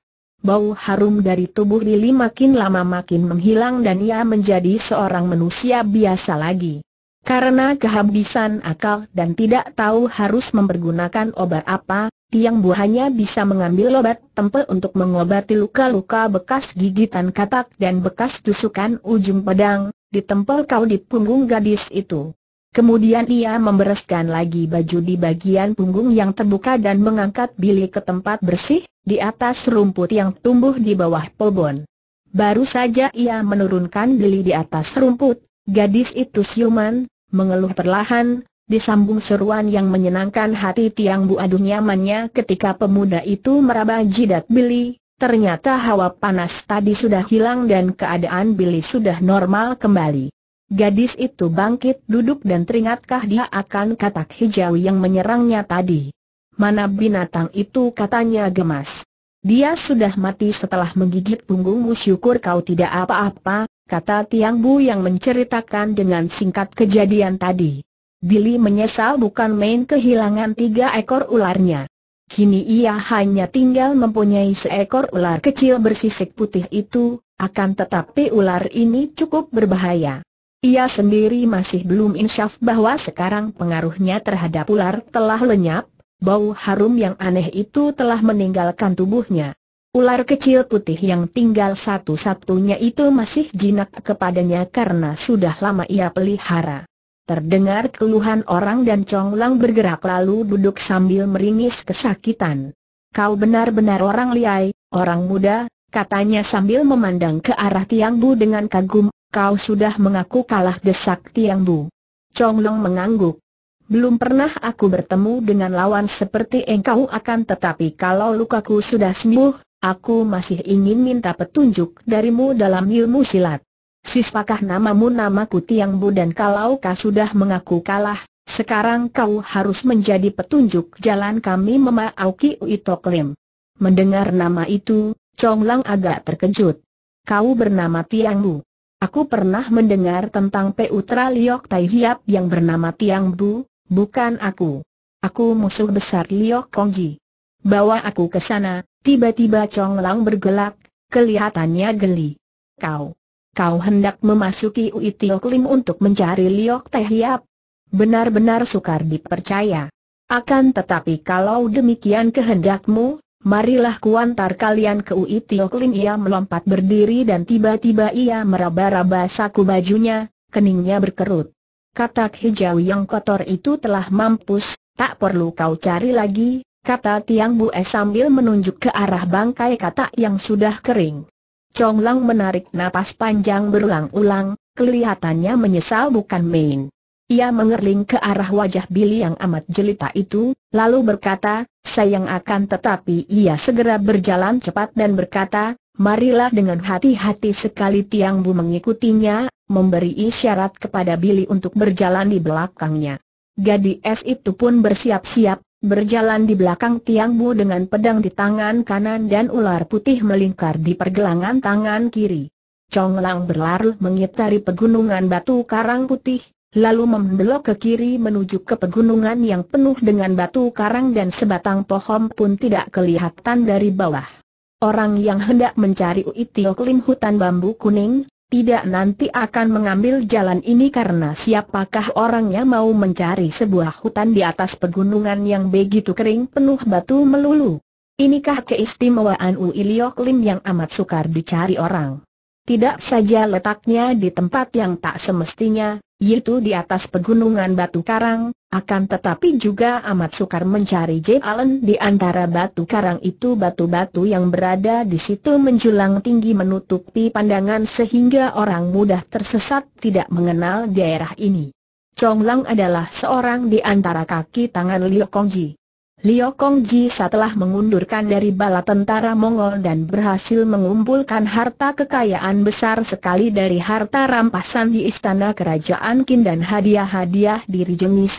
Bau harum dari tubuh Lili makin lama makin menghilang dan ia menjadi seorang manusia biasa lagi. Karena kehabisan akal dan tidak tahu harus mempergunakan obat apa, tiang buahnya bisa mengambil obat tempe untuk mengobati luka-luka bekas gigitan katak dan bekas tusukan ujung pedang, ditempel kau di punggung gadis itu. Kemudian ia membereskan lagi baju di bagian punggung yang terbuka dan mengangkat Billy ke tempat bersih, di atas rumput yang tumbuh di bawah pohon. Baru saja ia menurunkan Billy di atas rumput, gadis itu siuman, mengeluh perlahan, disambung seruan yang menyenangkan hati tiang buaduh nyamannya ketika pemuda itu meraba jidat Billy, ternyata hawa panas tadi sudah hilang dan keadaan Billy sudah normal kembali. Gadis itu bangkit duduk dan teringatkah dia akan katak hijau yang menyerangnya tadi. Mana binatang itu katanya gemas. Dia sudah mati setelah menggigit punggungmu syukur kau tidak apa-apa, kata Tiang Bu yang menceritakan dengan singkat kejadian tadi. Billy menyesal bukan main kehilangan tiga ekor ularnya. Kini ia hanya tinggal mempunyai seekor ular kecil bersisik putih itu, akan tetapi ular ini cukup berbahaya. Ia sendiri masih belum insyaf bahwa sekarang pengaruhnya terhadap ular telah lenyap, bau harum yang aneh itu telah meninggalkan tubuhnya. Ular kecil putih yang tinggal satu-satunya itu masih jinak kepadanya karena sudah lama ia pelihara. Terdengar keluhan orang dan Conglang bergerak lalu duduk sambil meringis kesakitan. Kau benar-benar orang liai, orang muda, katanya sambil memandang ke arah Tiang Bu dengan kagum, kau sudah mengaku kalah desak Tiang Bu. Chong Long mengangguk. Belum pernah aku bertemu dengan lawan seperti engkau akan tetapi kalau lukaku sudah sembuh, aku masih ingin minta petunjuk darimu dalam ilmu silat. Sispakah namamu namaku Tiang Bu dan kalau kau sudah mengaku kalah, sekarang kau harus menjadi petunjuk jalan kami memaauki memauki Lim. Mendengar nama itu, Chong Lang agak terkejut. Kau bernama Tiang Bu. Aku pernah mendengar tentang Putra Liok Tai Hiap yang bernama Tiang Bu, bukan aku. Aku musuh besar Liok Kongji. Bawa aku ke sana, tiba-tiba Chong Lang bergelak, kelihatannya geli. Kau, kau hendak memasuki Ui Tiok Lim untuk mencari Liok Tai Hiap? Benar-benar sukar dipercaya. Akan tetapi kalau demikian kehendakmu, Marilah kuantar kalian ke Ui Tio Klin Ia melompat berdiri dan tiba-tiba ia meraba-raba saku bajunya, keningnya berkerut. Katak hijau yang kotor itu telah mampus, tak perlu kau cari lagi, kata Tiang Bu Bue sambil menunjuk ke arah bangkai katak yang sudah kering. Chong Lang menarik napas panjang berulang-ulang, kelihatannya menyesal bukan main. Ia mengerling ke arah wajah Billy yang amat jelita itu, lalu berkata, sayang akan tetapi ia segera berjalan cepat dan berkata, marilah dengan hati-hati sekali Tiang Bu mengikutinya, memberi isyarat kepada Billy untuk berjalan di belakangnya. Gadis itu pun bersiap-siap, berjalan di belakang Tiang Bu dengan pedang di tangan kanan dan ular putih melingkar di pergelangan tangan kiri. Chong Lang berlalu mengitari pegunungan batu karang putih, lalu membelok ke kiri menuju ke pegunungan yang penuh dengan batu karang dan sebatang pohon pun tidak kelihatan dari bawah. Orang yang hendak mencari Uitio hutan bambu kuning, tidak nanti akan mengambil jalan ini karena siapakah orang yang mau mencari sebuah hutan di atas pegunungan yang begitu kering penuh batu melulu. Inikah keistimewaan Uitio yang amat sukar dicari orang. Tidak saja letaknya di tempat yang tak semestinya, yaitu di atas pegunungan batu karang, akan tetapi juga amat sukar mencari J. Allen di antara batu karang itu batu-batu yang berada di situ menjulang tinggi menutupi pandangan sehingga orang mudah tersesat tidak mengenal daerah ini. Chong Lang adalah seorang di antara kaki tangan Liu Kongji. Liu Kongji setelah mengundurkan dari bala tentara Mongol dan berhasil mengumpulkan harta kekayaan besar sekali dari harta rampasan di istana kerajaan Qin dan hadiah-hadiah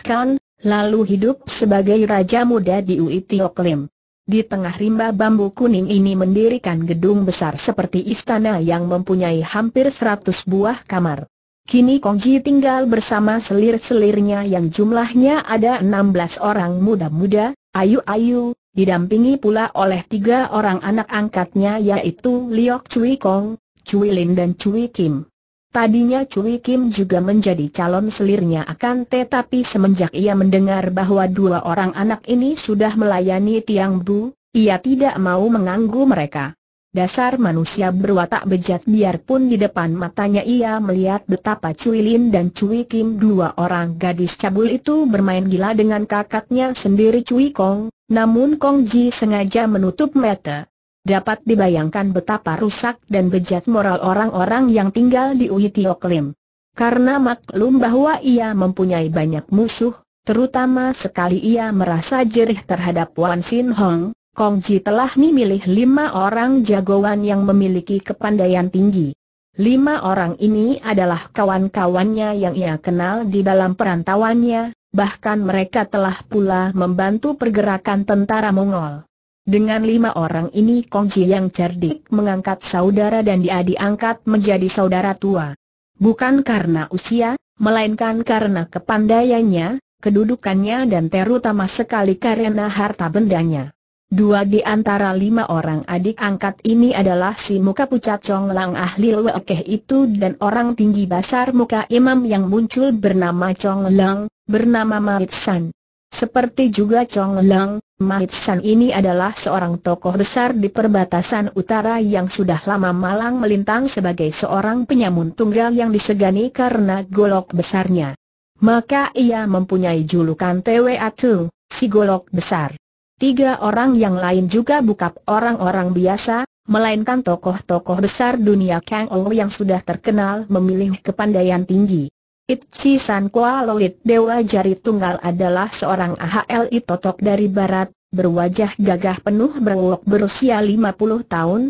Khan, lalu hidup sebagai raja muda di Ui Tiok Klim. Di tengah rimba bambu kuning ini mendirikan gedung besar seperti istana yang mempunyai hampir seratus buah kamar. Kini Kongji tinggal bersama selir-selirnya yang jumlahnya ada enam belas orang muda-muda, Ayu-ayu, didampingi pula oleh tiga orang anak angkatnya yaitu Liok Cui Kong, Cui Lin dan Cui Kim. Tadinya Cui Kim juga menjadi calon selirnya akan tetapi semenjak ia mendengar bahwa dua orang anak ini sudah melayani Tiang Bu, ia tidak mau mengganggu mereka. Dasar manusia berwatak bejat biarpun di depan matanya ia melihat betapa Cui Lin dan Cui Kim dua orang gadis cabul itu bermain gila dengan kakaknya sendiri Cui Kong, namun Kong Ji sengaja menutup mata. Dapat dibayangkan betapa rusak dan bejat moral orang-orang yang tinggal di Ui Tiok Klim. Karena maklum bahwa ia mempunyai banyak musuh, terutama sekali ia merasa jerih terhadap Wan Sin Hong, Kong Ji telah memilih lima orang jagoan yang memiliki kepandaian tinggi. Lima orang ini adalah kawan-kawannya yang ia kenal di dalam perantauannya, bahkan mereka telah pula membantu pergerakan tentara Mongol. Dengan lima orang ini Kong Ji yang cerdik mengangkat saudara dan dia diangkat menjadi saudara tua. Bukan karena usia, melainkan karena kepandaiannya, kedudukannya dan terutama sekali karena harta bendanya. Dua di antara lima orang adik angkat ini adalah si muka pucat Chong Lang ahli Lekeh itu dan orang tinggi basar muka imam yang muncul bernama Chong Lang, bernama Marit San. Seperti juga Chong Lang, Marit San ini adalah seorang tokoh besar di perbatasan utara yang sudah lama malang melintang sebagai seorang penyamun tunggal yang disegani karena golok besarnya. Maka ia mempunyai julukan Tewe Atu, si golok besar. Tiga orang yang lain juga bukan orang-orang biasa, melainkan tokoh-tokoh besar dunia Kang Ou yang sudah terkenal memilih kepandaian tinggi. Chi San Kua Lolit Dewa Jari Tunggal adalah seorang AHLI totok dari barat, berwajah gagah penuh berwok berusia 50 tahun.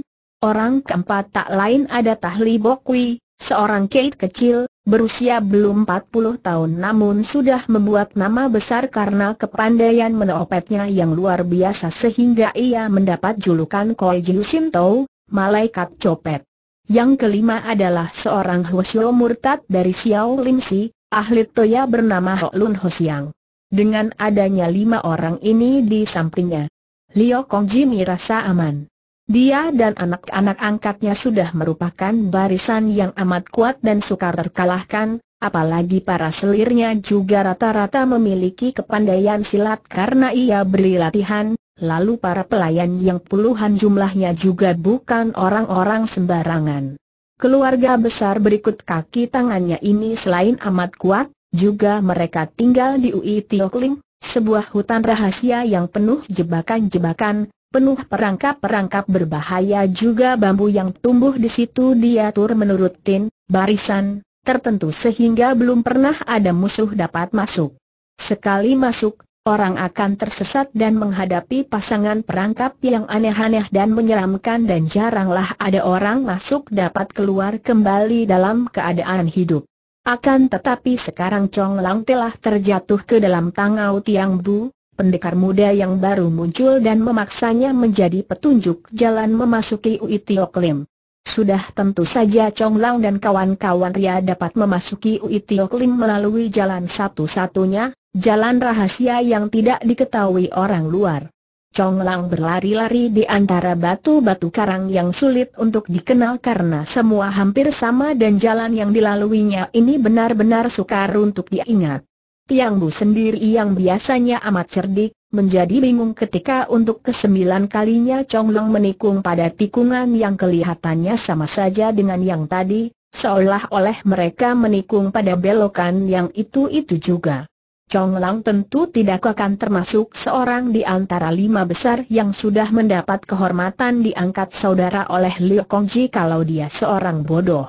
Orang keempat tak lain ada Tahli Bokwi, seorang kait kecil, berusia belum 40 tahun namun sudah membuat nama besar karena kepandaian menopetnya yang luar biasa sehingga ia mendapat julukan Koi Jiu Sinto, Malaikat Copet. Yang kelima adalah seorang Hwasyo murtad dari Xiao Lim Si, ahli Toya bernama Ho Lun Ho Siang. Dengan adanya lima orang ini di sampingnya, Liu Kongji merasa aman. Dia dan anak-anak angkatnya sudah merupakan barisan yang amat kuat dan sukar terkalahkan, apalagi para selirnya juga rata-rata memiliki kepandaian silat karena ia beri latihan, lalu para pelayan yang puluhan jumlahnya juga bukan orang-orang sembarangan. Keluarga besar berikut kaki tangannya ini selain amat kuat, juga mereka tinggal di Ui Tiokling, sebuah hutan rahasia yang penuh jebakan-jebakan, penuh perangkap-perangkap berbahaya juga bambu yang tumbuh di situ diatur menurut tin, barisan, tertentu sehingga belum pernah ada musuh dapat masuk. Sekali masuk, orang akan tersesat dan menghadapi pasangan perangkap yang aneh-aneh dan menyeramkan dan jaranglah ada orang masuk dapat keluar kembali dalam keadaan hidup. Akan tetapi sekarang Chong Lang telah terjatuh ke dalam tangau Tiang Bu, pendekar muda yang baru muncul dan memaksanya menjadi petunjuk jalan memasuki Ui Tio Klim. Sudah tentu saja Chong Lang dan kawan-kawan Ria dapat memasuki Ui Tio Klim melalui jalan satu-satunya, jalan rahasia yang tidak diketahui orang luar. Chong Lang berlari-lari di antara batu-batu karang yang sulit untuk dikenal karena semua hampir sama dan jalan yang dilaluinya ini benar-benar sukar untuk diingat. Tiang Bu sendiri yang biasanya amat cerdik, menjadi bingung ketika untuk kesembilan kalinya Chong Conglong menikung pada tikungan yang kelihatannya sama saja dengan yang tadi, seolah-olah mereka menikung pada belokan yang itu-itu juga. Chong Chonglang tentu tidak akan termasuk seorang di antara lima besar yang sudah mendapat kehormatan diangkat saudara oleh Liu Kongji kalau dia seorang bodoh.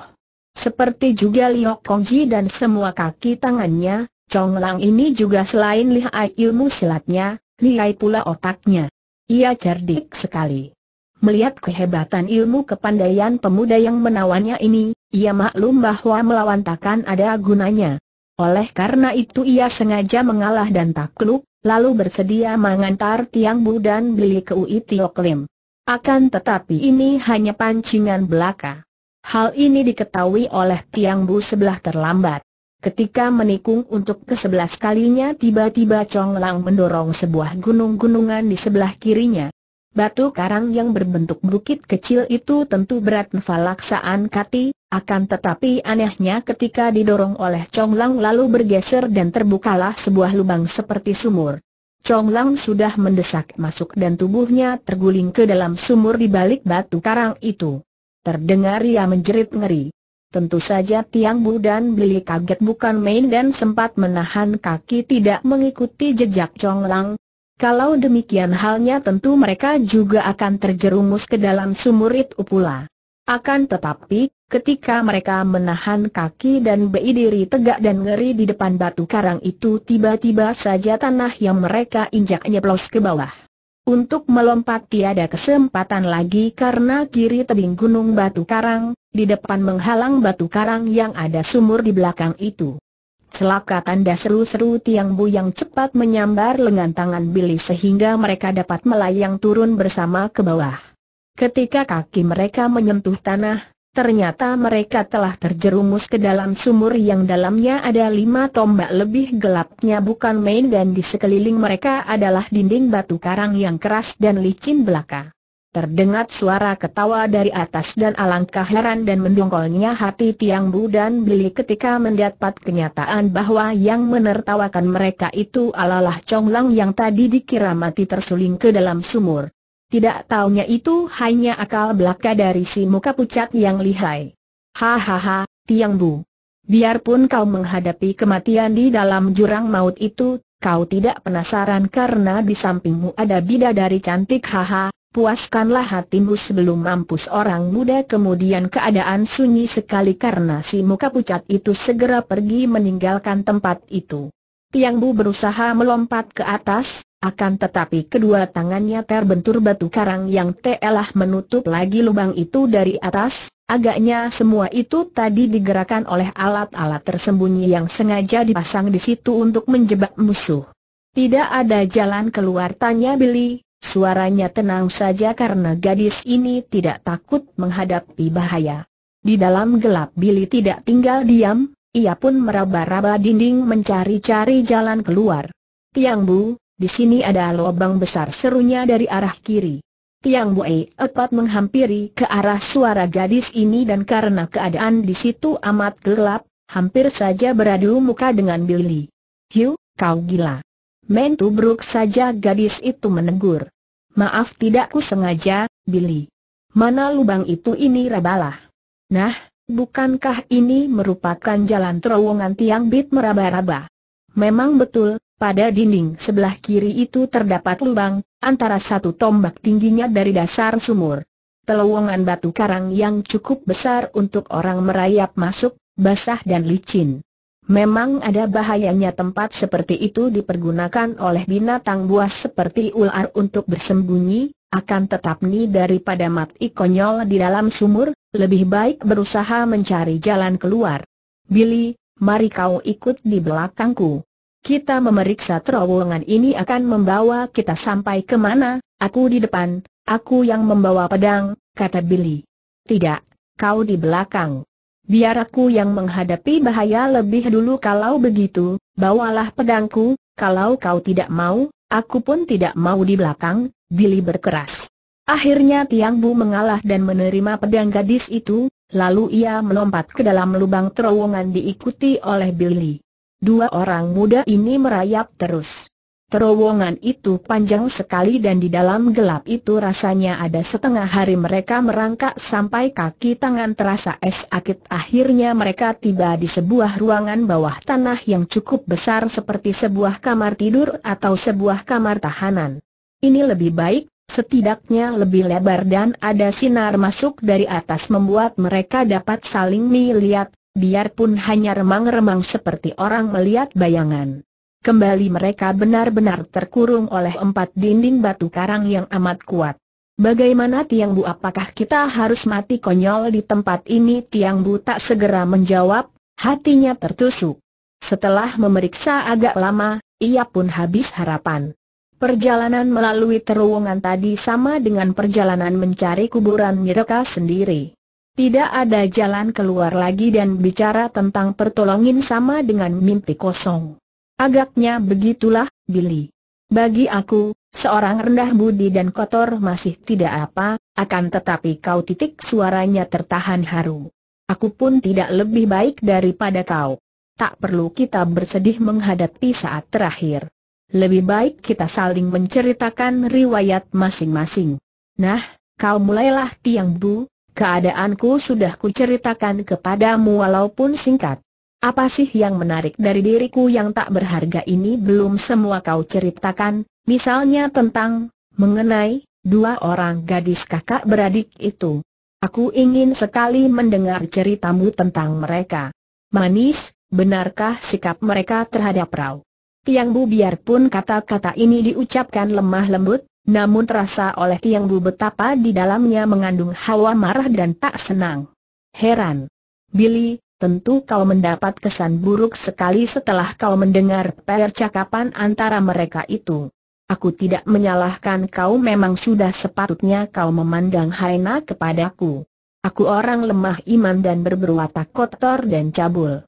Seperti juga Liu Kongji dan semua kaki tangannya, Chong Lang ini juga selain lihai ilmu silatnya, lihai pula otaknya. Ia cerdik sekali. Melihat kehebatan ilmu kepandaian pemuda yang menawannya ini, ia maklum bahwa melawan takkan ada gunanya. Oleh karena itu ia sengaja mengalah dan takluk, lalu bersedia mengantar Tiang Bu dan beli ke Ui Tiok Lim. Akan tetapi ini hanya pancingan belaka. Hal ini diketahui oleh Tiang Bu sebelah terlambat. Ketika menikung untuk kesebelas kalinya tiba-tiba Chong Lang mendorong sebuah gunung-gunungan di sebelah kirinya. Batu karang yang berbentuk bukit kecil itu tentu berat laksaan kati, akan tetapi anehnya ketika didorong oleh Chong Lang lalu bergeser dan terbukalah sebuah lubang seperti sumur. Chong Lang sudah mendesak masuk dan tubuhnya terguling ke dalam sumur di balik batu karang itu. Terdengar ia menjerit ngeri. Tentu saja Tiang Bu dan Beli kaget bukan main dan sempat menahan kaki tidak mengikuti jejak Chong Lang. Kalau demikian halnya tentu mereka juga akan terjerumus ke dalam sumur itu pula. Akan tetapi, ketika mereka menahan kaki dan berdiri tegak dan ngeri di depan batu karang itu tiba-tiba saja tanah yang mereka injak nyeplos ke bawah. Untuk melompat tiada kesempatan lagi karena kiri tebing gunung batu karang, di depan menghalang batu karang yang ada sumur di belakang itu. Celaka tanda seru-seru Tiang Bu yang cepat menyambar lengan tangan Billy sehingga mereka dapat melayang turun bersama ke bawah. Ketika kaki mereka menyentuh tanah, ternyata mereka telah terjerumus ke dalam sumur yang dalamnya ada lima tombak lebih gelapnya bukan main dan di sekeliling mereka adalah dinding batu karang yang keras dan licin belaka. Terdengar suara ketawa dari atas dan alangkah heran dan mendongkolnya hati Tiang Bu dan Bili ketika mendapat kenyataan bahwa yang menertawakan mereka itu alalah Chong Lang yang tadi dikira mati tersuling ke dalam sumur. Tidak taunya itu hanya akal belaka dari si muka pucat yang lihai. Hahaha, Tiang Bu. Biarpun kau menghadapi kematian di dalam jurang maut itu, kau tidak penasaran karena di sampingmu ada bidadari cantik haha, puaskanlah hatimu sebelum mampus orang muda kemudian keadaan sunyi sekali karena si muka pucat itu segera pergi meninggalkan tempat itu. Tiang Bu berusaha melompat ke atas, akan tetapi kedua tangannya terbentur batu karang yang telah menutup lagi lubang itu dari atas, agaknya semua itu tadi digerakkan oleh alat-alat tersembunyi yang sengaja dipasang di situ untuk menjebak musuh. Tidak ada jalan keluar tanya Billy, suaranya tenang saja karena gadis ini tidak takut menghadapi bahaya. Di dalam gelap Billy tidak tinggal diam, ia pun meraba-raba dinding mencari-cari jalan keluar. Tiang Bu, di sini ada lubang besar serunya dari arah kiri. Tiang Boe epat menghampiri ke arah suara gadis ini dan karena keadaan di situ amat gelap, hampir saja beradu muka dengan Billy. Hiu, kau gila. Main tubruk saja gadis itu menegur. Maaf tidak ku sengaja, Billy. Mana lubang itu ini rabalah. Nah, bukankah ini merupakan jalan terowongan tiang bit meraba-raba? Memang betul, pada dinding sebelah kiri itu terdapat lubang, antara satu tombak tingginya dari dasar sumur. Telowongan batu karang yang cukup besar untuk orang merayap masuk, basah dan licin. Memang ada bahayanya tempat seperti itu dipergunakan oleh binatang buas seperti ular untuk bersembunyi, akan tetap ni daripada mati konyol di dalam sumur, lebih baik berusaha mencari jalan keluar. Billy, mari kau ikut di belakangku. Kita memeriksa terowongan ini akan membawa kita sampai ke mana, aku di depan, aku yang membawa pedang, kata Billy. Tidak, kau di belakang. Biar aku yang menghadapi bahaya lebih dulu kalau begitu, bawalah pedangku, kalau kau tidak mau, aku pun tidak mau di belakang, Billy berkeras. Akhirnya Tiang Bu mengalah dan menerima pedang gadis itu, lalu ia melompat ke dalam lubang terowongan diikuti oleh Billy. Dua orang muda ini merayap terus. Terowongan itu panjang sekali dan di dalam gelap itu rasanya ada setengah hari mereka merangkak sampai kaki tangan terasa es akit akhirnya mereka tiba di sebuah ruangan bawah tanah yang cukup besar seperti sebuah kamar tidur atau sebuah kamar tahanan. Ini lebih baik, setidaknya lebih lebar dan ada sinar masuk dari atas membuat mereka dapat saling melihat, biarpun hanya remang-remang seperti orang melihat bayangan. Kembali mereka benar-benar terkurung oleh empat dinding batu karang yang amat kuat. Bagaimana Tiang Bu apakah kita harus mati konyol di tempat ini Tiang Bu tak segera menjawab, hatinya tertusuk. Setelah memeriksa agak lama, ia pun habis harapan. Perjalanan melalui terowongan tadi sama dengan perjalanan mencari kuburan mereka sendiri. Tidak ada jalan keluar lagi dan bicara tentang pertolongin sama dengan mimpi kosong. Agaknya begitulah, Billy. Bagi aku, seorang rendah budi dan kotor masih tidak apa, akan tetapi kau titik suaranya tertahan haru. Aku pun tidak lebih baik daripada kau. Tak perlu kita bersedih menghadapi saat terakhir. Lebih baik kita saling menceritakan riwayat masing-masing. Nah, kau mulailah Tiang Bu, Keadaanku sudah kuceritakan kepadamu walaupun singkat. Apa sih yang menarik dari diriku yang tak berharga ini belum semua kau ceritakan, misalnya tentang, mengenai, dua orang gadis kakak beradik itu. Aku ingin sekali mendengar ceritamu tentang mereka. Manis, benarkah sikap mereka terhadap Rao? Tiang Bu biarpun kata-kata ini diucapkan lemah lembut, namun terasa oleh Tiang Bu betapa di dalamnya mengandung hawa marah dan tak senang. Heran. Billy, tentu kau mendapat kesan buruk sekali setelah kau mendengar percakapan antara mereka itu. Aku tidak menyalahkan kau memang sudah sepatutnya kau memandang Haina kepadaku. Aku orang lemah iman dan berberwatak kotor dan cabul.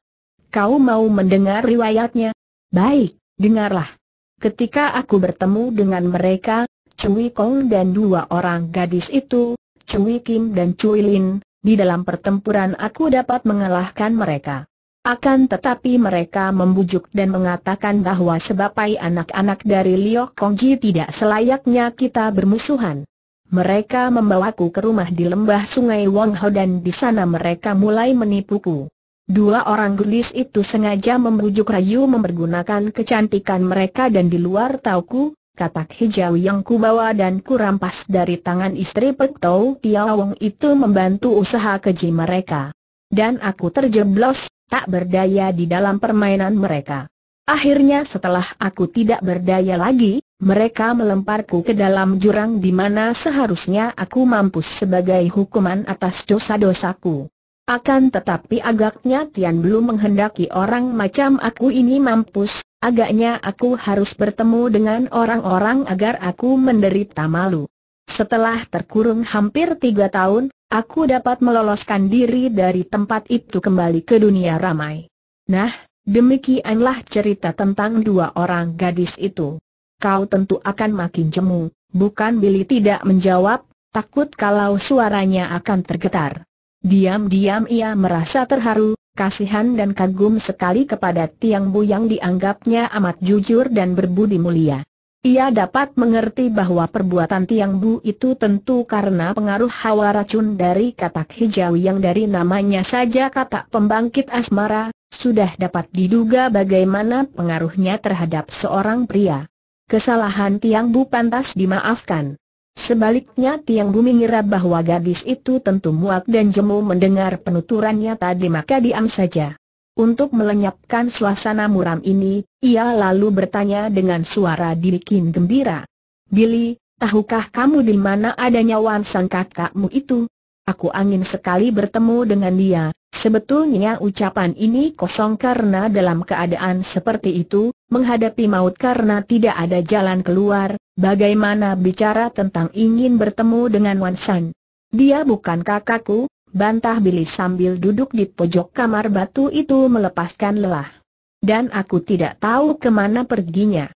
Kau mau mendengar riwayatnya? Baik, dengarlah. Ketika aku bertemu dengan mereka, Cui Kong dan dua orang gadis itu, Cui Kim dan Cui Lin, di dalam pertempuran aku dapat mengalahkan mereka. Akan tetapi mereka membujuk dan mengatakan bahwa sebapai anak-anak dari Liok Kongji tidak selayaknya kita bermusuhan. Mereka membawaku ke rumah di lembah sungai Wong Ho dan di sana mereka mulai menipuku. Dua orang gadis itu sengaja membujuk rayu mempergunakan kecantikan mereka dan di luar tauku, katak hijau yang kubawa dan kurampas dari tangan istri Pek Tau Tiawong itu membantu usaha keji mereka. Dan aku terjeblos, tak berdaya di dalam permainan mereka. Akhirnya setelah aku tidak berdaya lagi, mereka melemparku ke dalam jurang di mana seharusnya aku mampus sebagai hukuman atas dosa-dosaku. Akan tetapi agaknya Tian belum menghendaki orang macam aku ini mampus, Agaknya aku harus bertemu dengan orang-orang agar aku menderita malu. Setelah terkurung hampir tiga tahun, aku dapat meloloskan diri dari tempat itu kembali ke dunia ramai. Nah, demikianlah cerita tentang dua orang gadis itu. Kau tentu akan makin jemu, bukan Billy tidak menjawab, takut kalau suaranya akan tergetar. Diam-diam ia merasa terharu, kasihan dan kagum sekali kepada Tiang Bu yang dianggapnya amat jujur dan berbudi mulia. Ia dapat mengerti bahwa perbuatan Tiang Bu itu tentu karena pengaruh hawa racun dari katak hijau yang dari namanya saja katak pembangkit asmara, sudah dapat diduga bagaimana pengaruhnya terhadap seorang pria. Kesalahan Tiang Bu pantas dimaafkan. Sebaliknya Tiang Bumi ngira bahwa gadis itu tentu muak dan jemu mendengar penuturannya tadi maka diam saja. Untuk melenyapkan suasana muram ini, ia lalu bertanya dengan suara dibikin gembira. Billy, tahukah kamu di mana adanya wansang kakakmu itu? aku angin sekali bertemu dengan dia. Sebetulnya ucapan ini kosong karena dalam keadaan seperti itu, menghadapi maut karena tidak ada jalan keluar, bagaimana bicara tentang ingin bertemu dengan Wan San? Dia bukan kakakku, bantah Billy sambil duduk di pojok kamar batu itu melepaskan lelah. Dan aku tidak tahu kemana perginya.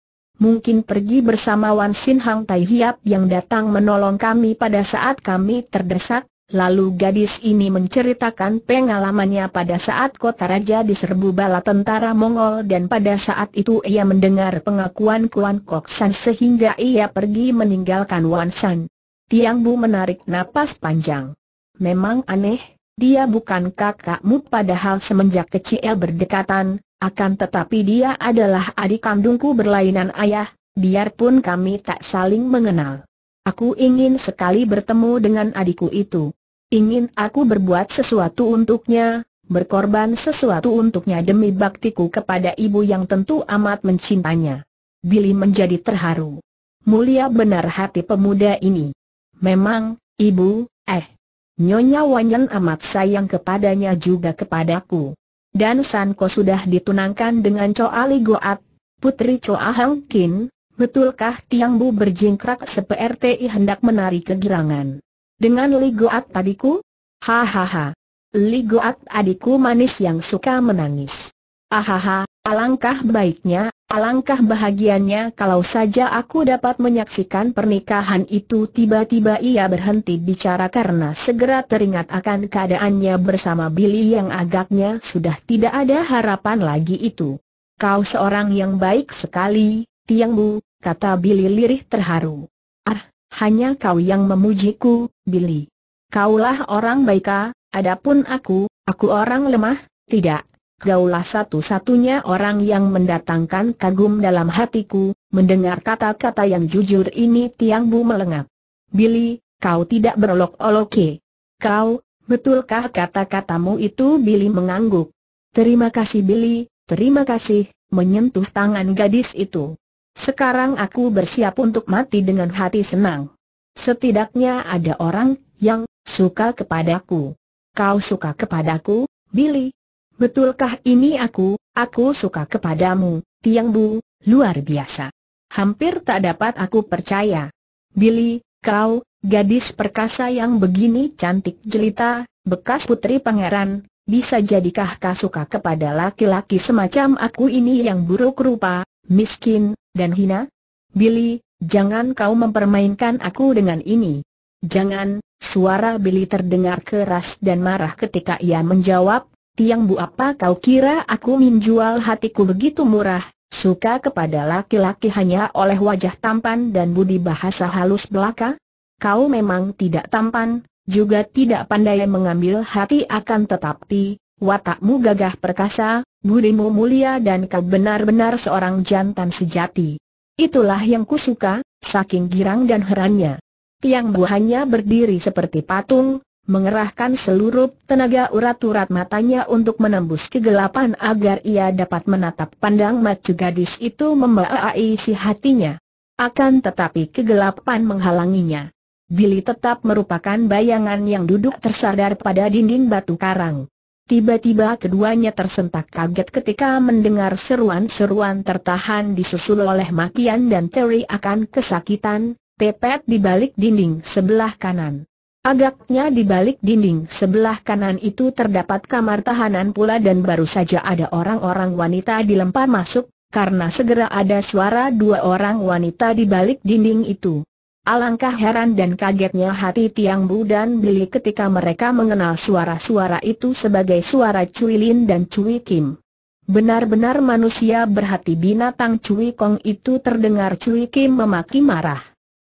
Mungkin pergi bersama Wan Sin Hang Tai Hiap yang datang menolong kami pada saat kami terdesak, Lalu gadis ini menceritakan pengalamannya pada saat kota raja diserbu bala tentara Mongol dan pada saat itu ia mendengar pengakuan Kuan Kok San sehingga ia pergi meninggalkan Wan San. Tiang Bu menarik napas panjang. Memang aneh, dia bukan kakakmu padahal semenjak kecil berdekatan, akan tetapi dia adalah adik kandungku berlainan ayah, biarpun kami tak saling mengenal. Aku ingin sekali bertemu dengan adikku itu. Ingin aku berbuat sesuatu untuknya, berkorban sesuatu untuknya demi baktiku kepada ibu yang tentu amat mencintanya. Billy menjadi terharu. Mulia benar hati pemuda ini. Memang, ibu, eh, Nyonya Wanyan amat sayang kepadanya juga kepadaku. Dan Sanko sudah ditunangkan dengan Choa Li Goat, putri Choa Hang Kin, betulkah Tiang Bu berjingkrak seperti hendak menari kegirangan? Dengan Ligoat tadiku? Hahaha. Ligoat adikku manis yang suka menangis. Ahaha, alangkah baiknya, alangkah bahagianya kalau saja aku dapat menyaksikan pernikahan itu tiba-tiba ia berhenti bicara karena segera teringat akan keadaannya bersama Billy yang agaknya sudah tidak ada harapan lagi itu. Kau seorang yang baik sekali, Tiang Bu, kata Billy lirih terharu. Ah, hanya kau yang memujiku, Billy. Kaulah orang baika, adapun aku, aku orang lemah, tidak. Kaulah satu-satunya orang yang mendatangkan kagum dalam hatiku, mendengar kata-kata yang jujur ini Tiang Bu melengak. Billy, kau tidak berolok-olok Kau, betulkah kata-katamu itu Billy mengangguk. Terima kasih Billy, terima kasih, menyentuh tangan gadis itu. Sekarang aku bersiap untuk mati dengan hati senang. Setidaknya ada orang yang suka kepadaku. Kau suka kepadaku, Billy? Betulkah ini aku, aku suka kepadamu, Tiang Bu, luar biasa. Hampir tak dapat aku percaya. Billy, kau, gadis perkasa yang begini cantik jelita, bekas putri pangeran, bisa jadikah kau suka kepada laki-laki semacam aku ini yang buruk rupa, miskin, dan hina? Billy, jangan kau mempermainkan aku dengan ini. Jangan, suara Billy terdengar keras dan marah ketika ia menjawab, Tiang Bu apa kau kira aku menjual hatiku begitu murah, suka kepada laki-laki hanya oleh wajah tampan dan budi bahasa halus belaka? Kau memang tidak tampan, juga tidak pandai mengambil hati akan tetapi, watakmu gagah perkasa, budimu mulia dan kau benar-benar seorang jantan sejati. Itulah yang kusuka, saking girang dan herannya. Tiang buahnya berdiri seperti patung, mengerahkan seluruh tenaga urat-urat matanya untuk menembus kegelapan agar ia dapat menatap pandang macu gadis itu membaai si hatinya. Akan tetapi kegelapan menghalanginya. Billy tetap merupakan bayangan yang duduk tersadar pada dinding batu karang. Tiba-tiba keduanya tersentak kaget ketika mendengar seruan-seruan tertahan disusul oleh makian dan akan kesakitan, tepet di balik dinding sebelah kanan. Agaknya di balik dinding sebelah kanan itu terdapat kamar tahanan pula dan baru saja ada orang-orang wanita dilempar masuk, karena segera ada suara dua orang wanita di balik dinding itu. Alangkah heran dan kagetnya hati Tiang Bu dan Billy ketika mereka mengenal suara-suara itu sebagai suara Cui Lin dan Cui Kim. Benar-benar manusia berhati binatang Cui Kong itu terdengar Cui Kim memaki marah.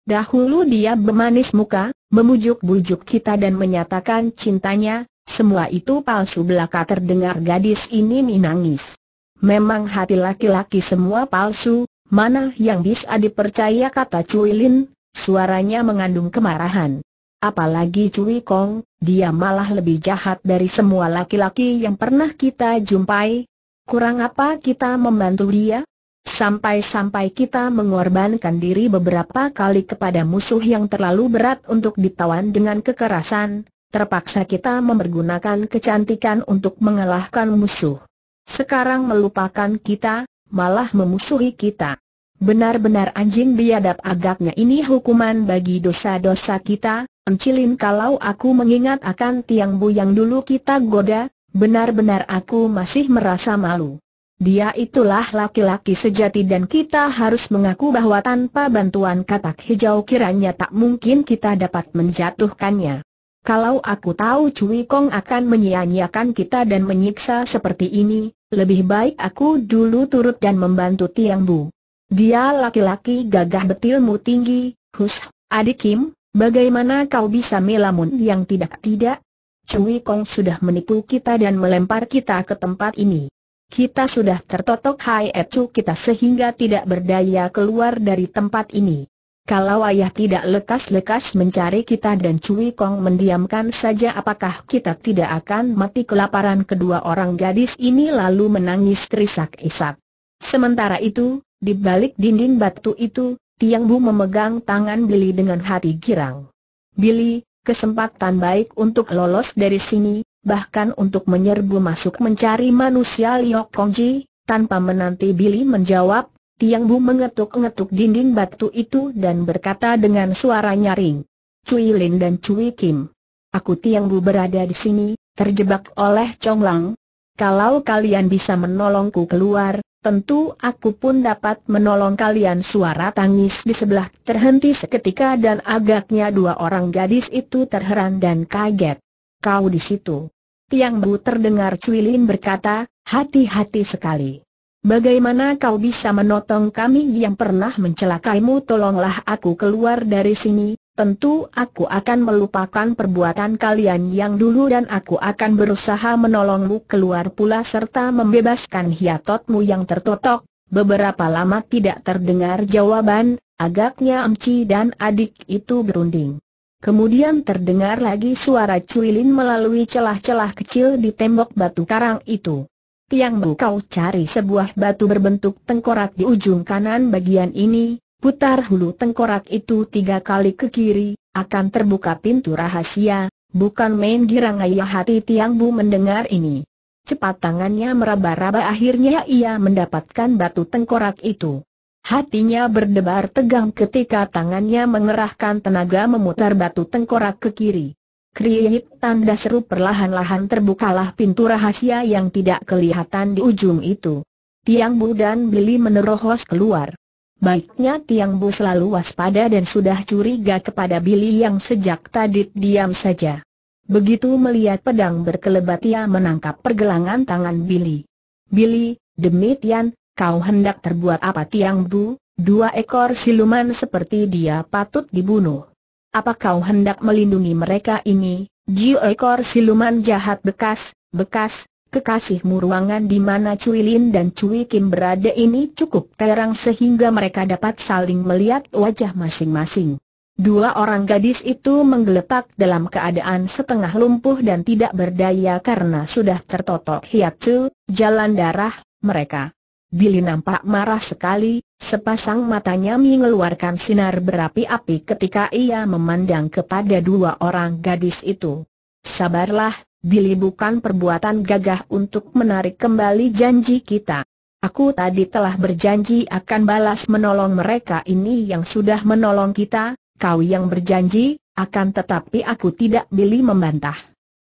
Dahulu dia bemanis muka, memujuk-bujuk kita dan menyatakan cintanya, semua itu palsu belaka terdengar gadis ini menangis. Memang hati laki-laki semua palsu, mana yang bisa dipercaya kata Cui Lin, Suaranya mengandung kemarahan. Apalagi Cui Kong, dia malah lebih jahat dari semua laki-laki yang pernah kita jumpai. Kurang apa kita membantu dia? Sampai-sampai kita mengorbankan diri beberapa kali kepada musuh yang terlalu berat untuk ditawan dengan kekerasan, terpaksa kita mempergunakan kecantikan untuk mengalahkan musuh. Sekarang melupakan kita, malah memusuhi kita. Benar-benar anjing biadab agaknya ini hukuman bagi dosa-dosa kita, Encilin kalau aku mengingat akan tiang bu yang dulu kita goda, benar-benar aku masih merasa malu. Dia itulah laki-laki sejati dan kita harus mengaku bahwa tanpa bantuan katak hijau kiranya tak mungkin kita dapat menjatuhkannya. Kalau aku tahu Cui Kong akan menyia-nyiakan kita dan menyiksa seperti ini, lebih baik aku dulu turut dan membantu Tiang Bu. Dia laki-laki gagah betilmu tinggi, Hus, adik Kim, bagaimana kau bisa melamun yang tidak-tidak? Cui Kong sudah menipu kita dan melempar kita ke tempat ini. Kita sudah tertotok hai ecu kita sehingga tidak berdaya keluar dari tempat ini. Kalau ayah tidak lekas-lekas mencari kita dan Cui Kong mendiamkan saja apakah kita tidak akan mati kelaparan kedua orang gadis ini lalu menangis terisak-isak. Sementara itu, di balik dinding batu itu, Tiang Bu memegang tangan Billy dengan hati girang. Billy, kesempatan baik untuk lolos dari sini, bahkan untuk menyerbu masuk mencari manusia Liok Kongji, tanpa menanti Billy menjawab, Tiang Bu mengetuk-ngetuk dinding batu itu dan berkata dengan suara nyaring. Cui Lin dan Cui Kim. Aku Tiang Bu berada di sini, terjebak oleh Chong Lang. Kalau kalian bisa menolongku keluar, tentu aku pun dapat menolong kalian suara tangis di sebelah terhenti seketika dan agaknya dua orang gadis itu terheran dan kaget. Kau di situ. Tiang Bu terdengar Cuilin berkata, hati-hati sekali. Bagaimana kau bisa menotong kami yang pernah mencelakaimu tolonglah aku keluar dari sini, tentu aku akan melupakan perbuatan kalian yang dulu dan aku akan berusaha menolongmu keluar pula serta membebaskan hiatotmu yang tertotok. Beberapa lama tidak terdengar jawaban, agaknya Amci dan adik itu berunding. Kemudian terdengar lagi suara cuilin melalui celah-celah kecil di tembok batu karang itu. Tiang Bu kau cari sebuah batu berbentuk tengkorak di ujung kanan bagian ini, Putar hulu tengkorak itu tiga kali ke kiri, akan terbuka pintu rahasia, bukan main girang ayah hati Tiang Bu mendengar ini. Cepat tangannya meraba-raba akhirnya ia mendapatkan batu tengkorak itu. Hatinya berdebar tegang ketika tangannya mengerahkan tenaga memutar batu tengkorak ke kiri. Kriyit tanda seru perlahan-lahan terbukalah pintu rahasia yang tidak kelihatan di ujung itu. Tiang Bu dan Billy menerohos keluar. Baiknya Tiang Bu selalu waspada dan sudah curiga kepada Billy yang sejak tadi diam saja. Begitu melihat pedang berkelebat ia menangkap pergelangan tangan Billy. Billy, demi Tian, kau hendak terbuat apa Tiang Bu? Dua ekor siluman seperti dia patut dibunuh. Apa kau hendak melindungi mereka ini? Jiu ekor siluman jahat bekas, bekas, kekasihmu ruangan di mana Cui Lin dan Cui Kim berada ini cukup terang sehingga mereka dapat saling melihat wajah masing-masing. Dua orang gadis itu menggeletak dalam keadaan setengah lumpuh dan tidak berdaya karena sudah tertotok hiatsu, jalan darah, mereka. Billy nampak marah sekali, sepasang matanya mengeluarkan sinar berapi-api ketika ia memandang kepada dua orang gadis itu. Sabarlah, Billy bukan perbuatan gagah untuk menarik kembali janji kita. Aku tadi telah berjanji akan balas menolong mereka ini yang sudah menolong kita, kau yang berjanji, akan tetapi aku tidak Billy membantah.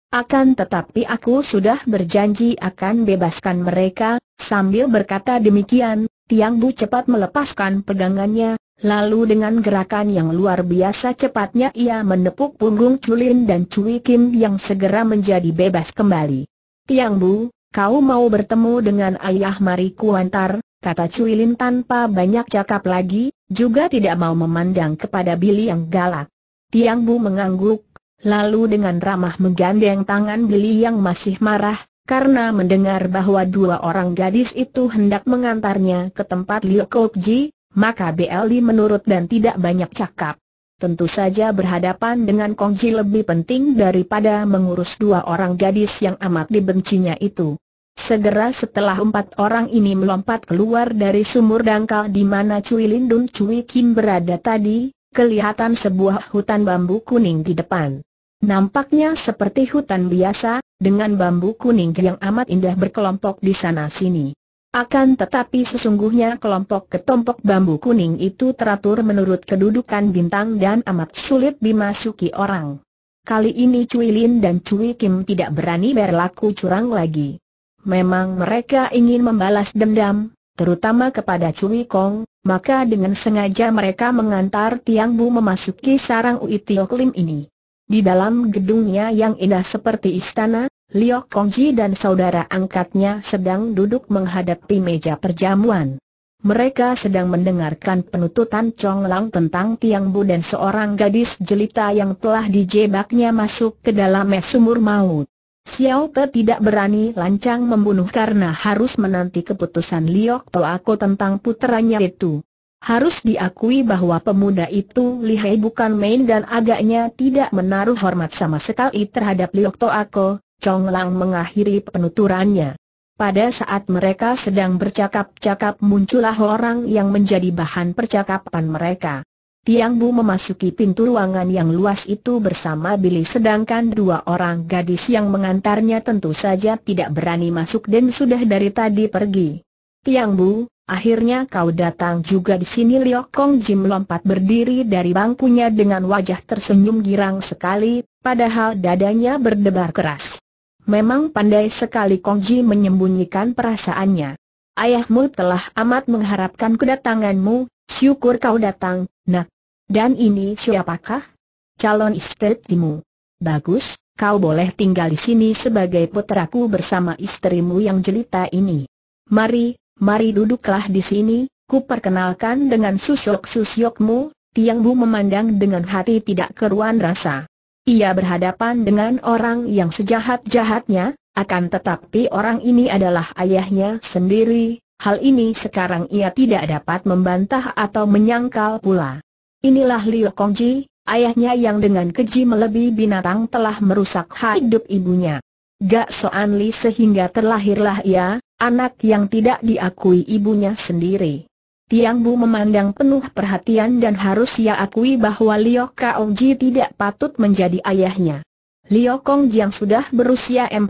Akan tetapi aku sudah berjanji akan bebaskan mereka, sambil berkata demikian, Tiang Bu cepat melepaskan pegangannya, Lalu dengan gerakan yang luar biasa cepatnya ia menepuk punggung Chulin dan Cui Kim yang segera menjadi bebas kembali. Tiang Bu, kau mau bertemu dengan ayah Mari Kuantar, kata Cui Lin tanpa banyak cakap lagi, juga tidak mau memandang kepada Billy yang galak. Tiang Bu mengangguk, lalu dengan ramah menggandeng tangan Billy yang masih marah, karena mendengar bahwa dua orang gadis itu hendak mengantarnya ke tempat Liu Ji, maka BLI menurut dan tidak banyak cakap. Tentu saja berhadapan dengan Kongsi lebih penting daripada mengurus dua orang gadis yang amat dibencinya itu. Segera setelah empat orang ini melompat keluar dari sumur dangkal di mana Cui Lindun Cui Kim berada tadi, kelihatan sebuah hutan bambu kuning di depan. Nampaknya seperti hutan biasa, dengan bambu kuning yang amat indah berkelompok di sana-sini. Akan tetapi sesungguhnya kelompok ketompok bambu kuning itu teratur menurut kedudukan bintang dan amat sulit dimasuki orang. Kali ini Cui Lin dan Cui Kim tidak berani berlaku curang lagi. Memang mereka ingin membalas dendam, terutama kepada Cui Kong, maka dengan sengaja mereka mengantar Tiang Bu memasuki sarang Uitio Klim ini. Di dalam gedungnya yang indah seperti istana, Liok Kongji dan saudara angkatnya sedang duduk menghadapi meja perjamuan. Mereka sedang mendengarkan penututan Chong Lang tentang Tiang Bu dan seorang gadis jelita yang telah dijebaknya masuk ke dalam es sumur maut. Xiao Te tidak berani lancang membunuh karena harus menanti keputusan Liok Toako tentang puteranya itu. Harus diakui bahwa pemuda itu lihai bukan main dan agaknya tidak menaruh hormat sama sekali terhadap Liok Toako, Chong Lang mengakhiri penuturannya. Pada saat mereka sedang bercakap-cakap muncullah orang yang menjadi bahan percakapan mereka. Tiang Bu memasuki pintu ruangan yang luas itu bersama Billy sedangkan dua orang gadis yang mengantarnya tentu saja tidak berani masuk dan sudah dari tadi pergi. Tiang Bu, akhirnya kau datang juga di sini Liok Kong Jim lompat berdiri dari bangkunya dengan wajah tersenyum girang sekali, padahal dadanya berdebar keras. Memang pandai sekali Kongji menyembunyikan perasaannya. Ayahmu telah amat mengharapkan kedatanganmu, syukur kau datang, nak. Dan ini siapakah? Calon istrimu. Bagus, kau boleh tinggal di sini sebagai puteraku bersama istrimu yang jelita ini. Mari, mari duduklah di sini, ku perkenalkan dengan susyok-susyokmu, Tiang Bu memandang dengan hati tidak keruan rasa ia berhadapan dengan orang yang sejahat-jahatnya, akan tetapi orang ini adalah ayahnya sendiri, hal ini sekarang ia tidak dapat membantah atau menyangkal pula. Inilah Liu Kongji, ayahnya yang dengan keji melebihi binatang telah merusak hidup ibunya. Gak Soan Li sehingga terlahirlah ia, anak yang tidak diakui ibunya sendiri. Tiang Bu memandang penuh perhatian dan harus ia akui bahwa Liu Ji tidak patut menjadi ayahnya. Liu Kong Ji yang sudah berusia 40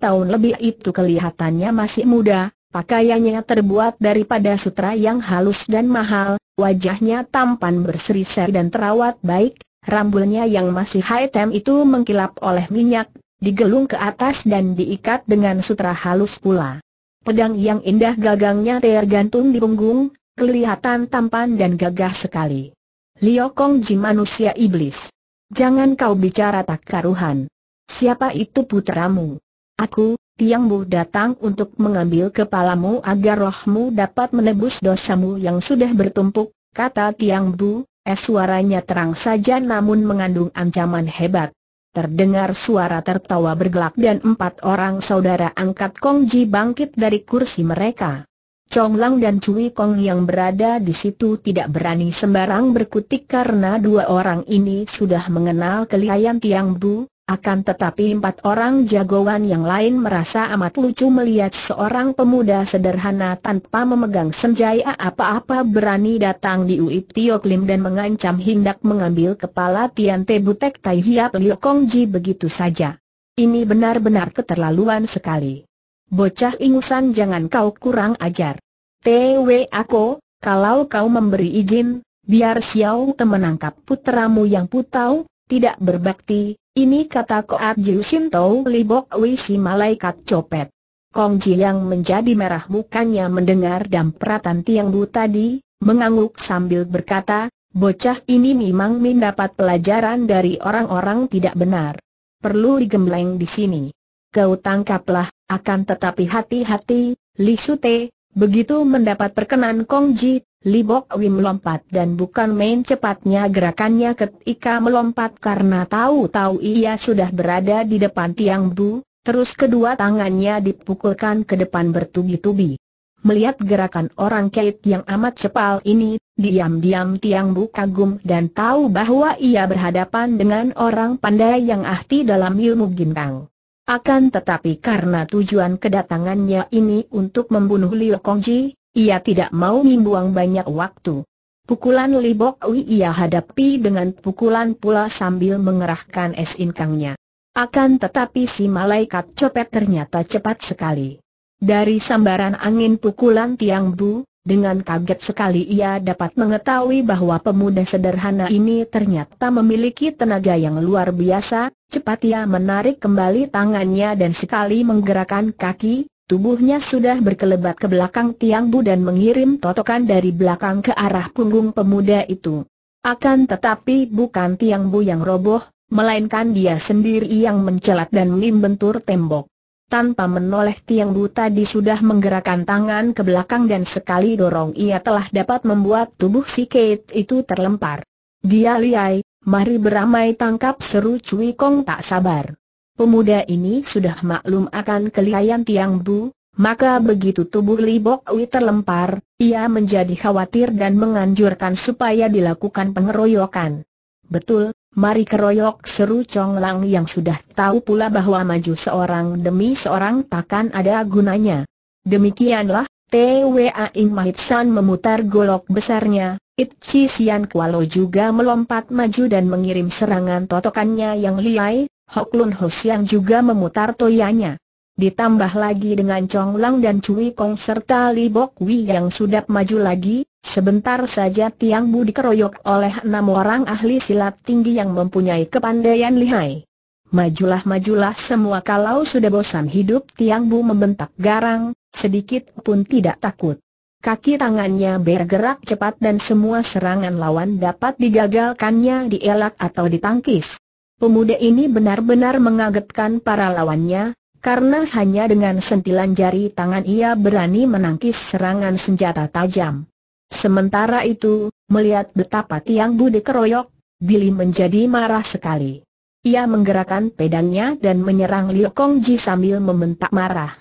tahun lebih itu kelihatannya masih muda, pakaiannya terbuat daripada sutra yang halus dan mahal, wajahnya tampan berseri-seri dan terawat baik, rambutnya yang masih hitam itu mengkilap oleh minyak, digelung ke atas dan diikat dengan sutra halus pula. Pedang yang indah gagangnya tergantung di punggung, kelihatan tampan dan gagah sekali. Liu Ji manusia iblis. Jangan kau bicara tak karuhan. Siapa itu putramu? Aku, Tiang Bu datang untuk mengambil kepalamu agar rohmu dapat menebus dosamu yang sudah bertumpuk, kata Tiang Bu, es suaranya terang saja namun mengandung ancaman hebat. Terdengar suara tertawa bergelak dan empat orang saudara angkat Kongji bangkit dari kursi mereka. Chong Lang dan Cui Kong yang berada di situ tidak berani sembarang berkutik karena dua orang ini sudah mengenal kelihayan Tiang Bu, akan tetapi empat orang jagoan yang lain merasa amat lucu melihat seorang pemuda sederhana tanpa memegang senjaya apa-apa berani datang di Uit Tio Klim dan mengancam hendak mengambil kepala Tian Te Butek Tai Hiap Liu Kong Ji begitu saja. Ini benar-benar keterlaluan sekali. Bocah ingusan jangan kau kurang ajar. Tewe aku, kalau kau memberi izin, biar Xiao temenangkap putramu yang putau, tidak berbakti, ini kata Koat Jiu Sintou Libok Wei si malaikat copet. Kong Ji yang menjadi merah mukanya mendengar dampratan Tiang Bu tadi, mengangguk sambil berkata, bocah ini memang mendapat pelajaran dari orang-orang tidak benar. Perlu digembleng di sini kau tangkaplah, akan tetapi hati-hati, Li Sute, begitu mendapat perkenan Kong Ji, Li Bok Wim melompat dan bukan main cepatnya gerakannya ketika melompat karena tahu-tahu ia sudah berada di depan tiang bu, terus kedua tangannya dipukulkan ke depan bertubi-tubi. Melihat gerakan orang Kate yang amat cepal ini, diam-diam Tiang Bu kagum dan tahu bahwa ia berhadapan dengan orang pandai yang ahli dalam ilmu gintang. Akan tetapi karena tujuan kedatangannya ini untuk membunuh Liu Kongji, ia tidak mau membuang banyak waktu. Pukulan Li Bok Ui ia hadapi dengan pukulan pula sambil mengerahkan es inkangnya. Akan tetapi si malaikat copet ternyata cepat sekali. Dari sambaran angin pukulan Tiang Bu, dengan kaget sekali ia dapat mengetahui bahwa pemuda sederhana ini ternyata memiliki tenaga yang luar biasa, cepat ia menarik kembali tangannya dan sekali menggerakkan kaki, tubuhnya sudah berkelebat ke belakang tiang bu dan mengirim totokan dari belakang ke arah punggung pemuda itu. Akan tetapi bukan tiang bu yang roboh, melainkan dia sendiri yang mencelat dan membentur tembok tanpa menoleh Tiang Bu tadi sudah menggerakkan tangan ke belakang dan sekali dorong ia telah dapat membuat tubuh si Kate itu terlempar. Dia liai, mari beramai tangkap seru Cui Kong tak sabar. Pemuda ini sudah maklum akan kelihayan Tiang Bu, maka begitu tubuh Li Bok Ui terlempar, ia menjadi khawatir dan menganjurkan supaya dilakukan pengeroyokan. Betul, Mari keroyok seru Chong Lang yang sudah tahu pula bahwa maju seorang demi seorang takkan ada gunanya. Demikianlah, TWA Ing Mahit San memutar golok besarnya, It Chi Sian Kualo juga melompat maju dan mengirim serangan totokannya yang liai, Hok Lun Ho Siang juga memutar toyanya. Ditambah lagi dengan Chong Lang dan Cui Kong serta Li Bok Wei yang sudah maju lagi, Sebentar saja Tiang Bu dikeroyok oleh enam orang ahli silat tinggi yang mempunyai kepandaian lihai. Majulah majulah semua kalau sudah bosan hidup Tiang Bu membentak garang, sedikit pun tidak takut. Kaki tangannya bergerak cepat dan semua serangan lawan dapat digagalkannya dielak atau ditangkis. Pemuda ini benar-benar mengagetkan para lawannya, karena hanya dengan sentilan jari tangan ia berani menangkis serangan senjata tajam. Sementara itu, melihat betapa tiang budi keroyok, Billy menjadi marah sekali. Ia menggerakkan pedangnya dan menyerang Liu Kongji sambil membentak marah.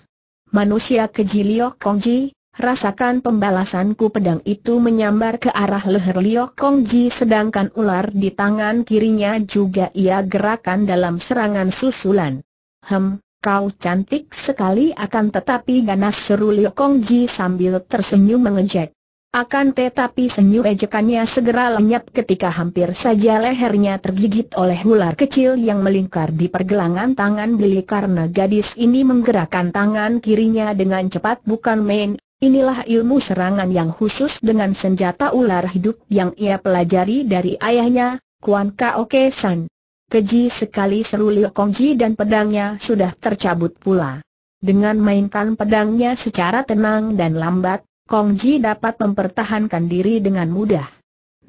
Manusia keji Liu Kongji, rasakan pembalasanku pedang itu menyambar ke arah leher Liu Kongji sedangkan ular di tangan kirinya juga ia gerakkan dalam serangan susulan. Hem, kau cantik sekali akan tetapi ganas seru Liu Kongji sambil tersenyum mengejek. Akan tetapi senyum ejekannya segera lenyap ketika hampir saja lehernya tergigit oleh ular kecil yang melingkar di pergelangan tangan Billy karena gadis ini menggerakkan tangan kirinya dengan cepat bukan main. Inilah ilmu serangan yang khusus dengan senjata ular hidup yang ia pelajari dari ayahnya, Kuan Kaoke San. Keji sekali seru Liu Kongji dan pedangnya sudah tercabut pula. Dengan mainkan pedangnya secara tenang dan lambat, Kong Ji dapat mempertahankan diri dengan mudah.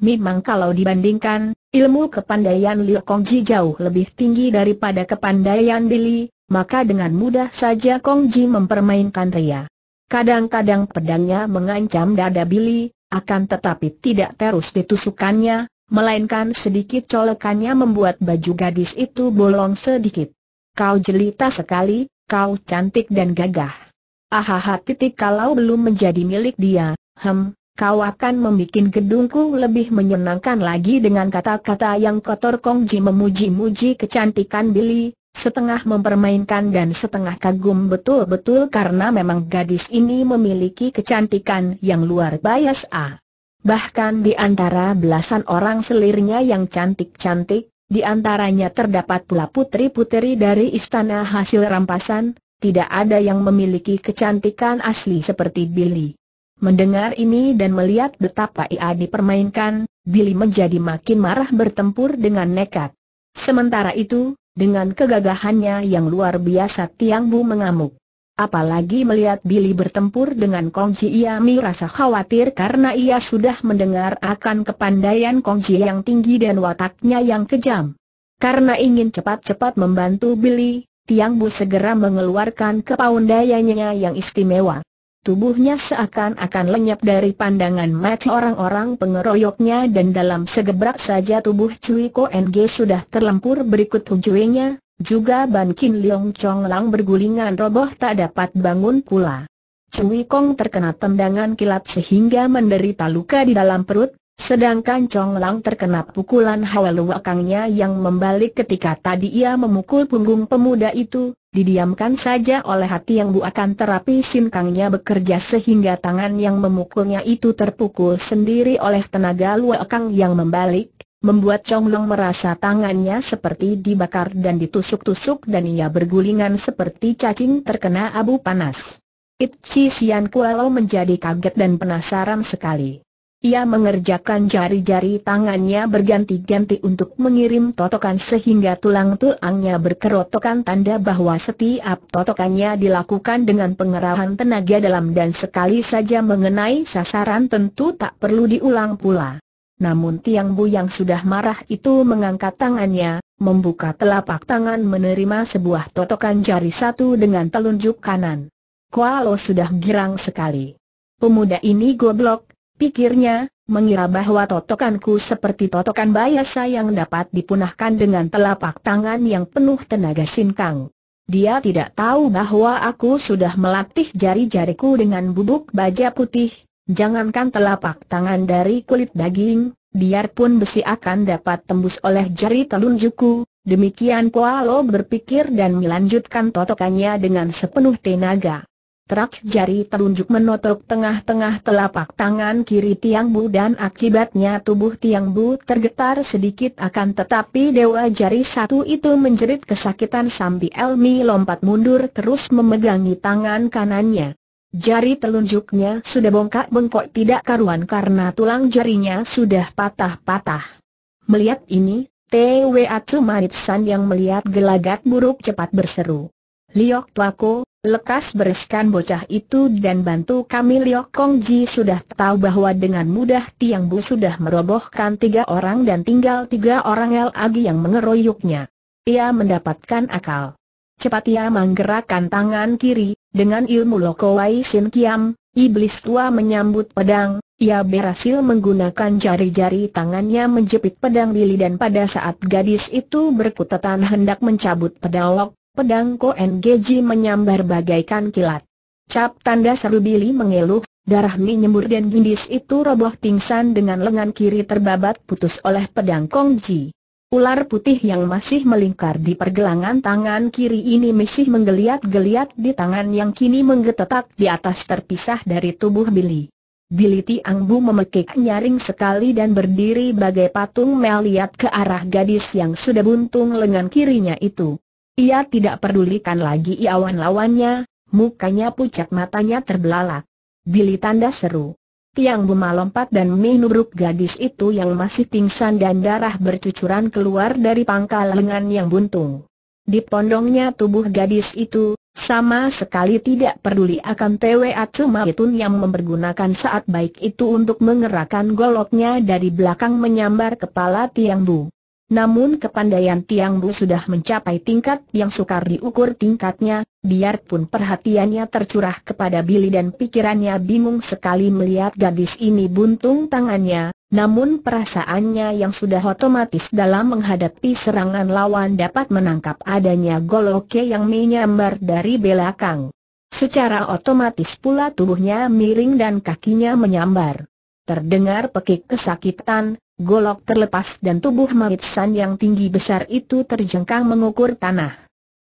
Memang kalau dibandingkan, ilmu kepandaian Liu Kong Ji jauh lebih tinggi daripada kepandaian Dili, maka dengan mudah saja Kong Ji mempermainkan Ria. Kadang-kadang pedangnya mengancam dada Billy, akan tetapi tidak terus ditusukannya, melainkan sedikit colokannya membuat baju gadis itu bolong sedikit. Kau jelita sekali, kau cantik dan gagah. Ahaha titik kalau belum menjadi milik dia, hem, kau akan membuat gedungku lebih menyenangkan lagi dengan kata-kata yang kotor Kong Ji memuji-muji kecantikan Billy, setengah mempermainkan dan setengah kagum betul-betul karena memang gadis ini memiliki kecantikan yang luar biasa. Bahkan di antara belasan orang selirnya yang cantik-cantik, di antaranya terdapat pula putri-putri dari istana hasil rampasan, tidak ada yang memiliki kecantikan asli seperti Billy. Mendengar ini dan melihat betapa ia dipermainkan, Billy menjadi makin marah bertempur dengan nekat. Sementara itu, dengan kegagahannya yang luar biasa Tiang Bu mengamuk. Apalagi melihat Billy bertempur dengan Kong Ji ia merasa khawatir karena ia sudah mendengar akan kepandaian Kong Ji yang tinggi dan wataknya yang kejam. Karena ingin cepat-cepat membantu Billy, Tiang Bu segera mengeluarkan kepaundayanya yang istimewa. Tubuhnya seakan-akan lenyap dari pandangan mata orang-orang pengeroyoknya dan dalam segebrak saja tubuh Cui Ko NG sudah terlempur berikut hujuenya, juga Ban Kin Leong Chong Lang bergulingan roboh tak dapat bangun pula. Cui Kong terkena tendangan kilat sehingga menderita luka di dalam perut, Sedangkan Chong Lang terkena pukulan hawa luakangnya yang membalik ketika tadi ia memukul punggung pemuda itu, didiamkan saja oleh hati yang buakan terapi sinkangnya bekerja sehingga tangan yang memukulnya itu terpukul sendiri oleh tenaga Luakang yang membalik, membuat Chong Lang merasa tangannya seperti dibakar dan ditusuk-tusuk dan ia bergulingan seperti cacing terkena abu panas. Itchi Sian Kualo menjadi kaget dan penasaran sekali. Ia mengerjakan jari-jari tangannya berganti-ganti untuk mengirim totokan sehingga tulang-tulangnya berkerotokan tanda bahwa setiap totokannya dilakukan dengan pengerahan tenaga dalam dan sekali saja mengenai sasaran tentu tak perlu diulang pula. Namun Tiang Bu yang sudah marah itu mengangkat tangannya, membuka telapak tangan menerima sebuah totokan jari satu dengan telunjuk kanan. Kualo sudah girang sekali. Pemuda ini goblok, Pikirnya, mengira bahwa totokanku seperti totokan bayasa yang dapat dipunahkan dengan telapak tangan yang penuh tenaga sinkang. Dia tidak tahu bahwa aku sudah melatih jari-jariku dengan bubuk baja putih, jangankan telapak tangan dari kulit daging, biarpun besi akan dapat tembus oleh jari telunjukku. Demikian Kualo berpikir dan melanjutkan totokannya dengan sepenuh tenaga. Terak jari telunjuk menotok tengah-tengah telapak tangan kiri Tiang Bu dan akibatnya tubuh Tiang Bu tergetar sedikit akan tetapi dewa jari satu itu menjerit kesakitan sambil Elmi lompat mundur terus memegangi tangan kanannya. Jari telunjuknya sudah bongkak bengkok tidak karuan karena tulang jarinya sudah patah-patah. Melihat ini, TWA Atsumanit San yang melihat gelagat buruk cepat berseru. Liok Tuako, Lekas bereskan bocah itu dan bantu kami Liok Kong Ji sudah tahu bahwa dengan mudah Tiang Bu sudah merobohkan tiga orang dan tinggal tiga orang lagi yang mengeroyoknya. Ia mendapatkan akal. Cepat ia menggerakkan tangan kiri, dengan ilmu Loko Wai Sin Kiam, iblis tua menyambut pedang, ia berhasil menggunakan jari-jari tangannya menjepit pedang Lili dan pada saat gadis itu berkutatan hendak mencabut pedalok, Pedang Koen Geji menyambar bagaikan kilat. Cap tanda seru Billy mengeluh, darah mi nyembur dan gindis itu roboh pingsan dengan lengan kiri terbabat putus oleh pedang Kongji. Ular putih yang masih melingkar di pergelangan tangan kiri ini masih menggeliat-geliat di tangan yang kini menggetetak di atas terpisah dari tubuh Billy. Billy Tiang Bu memekik nyaring sekali dan berdiri bagai patung melihat ke arah gadis yang sudah buntung lengan kirinya itu. Ia tidak pedulikan lagi iawan lawannya, mukanya pucat matanya terbelalak. Bili tanda seru. Tiang Buma lompat dan menubruk gadis itu yang masih pingsan dan darah bercucuran keluar dari pangkal lengan yang buntung. Di pondongnya tubuh gadis itu, sama sekali tidak peduli akan TW cuma Itun yang mempergunakan saat baik itu untuk mengerahkan goloknya dari belakang menyambar kepala Tiang Bu. Namun kepandaian Tiang Bu sudah mencapai tingkat yang sukar diukur tingkatnya, biarpun perhatiannya tercurah kepada Billy dan pikirannya bingung sekali melihat gadis ini buntung tangannya, namun perasaannya yang sudah otomatis dalam menghadapi serangan lawan dapat menangkap adanya goloke yang menyambar dari belakang. Secara otomatis pula tubuhnya miring dan kakinya menyambar. Terdengar pekik kesakitan, golok terlepas dan tubuh San yang tinggi besar itu terjengkang mengukur tanah.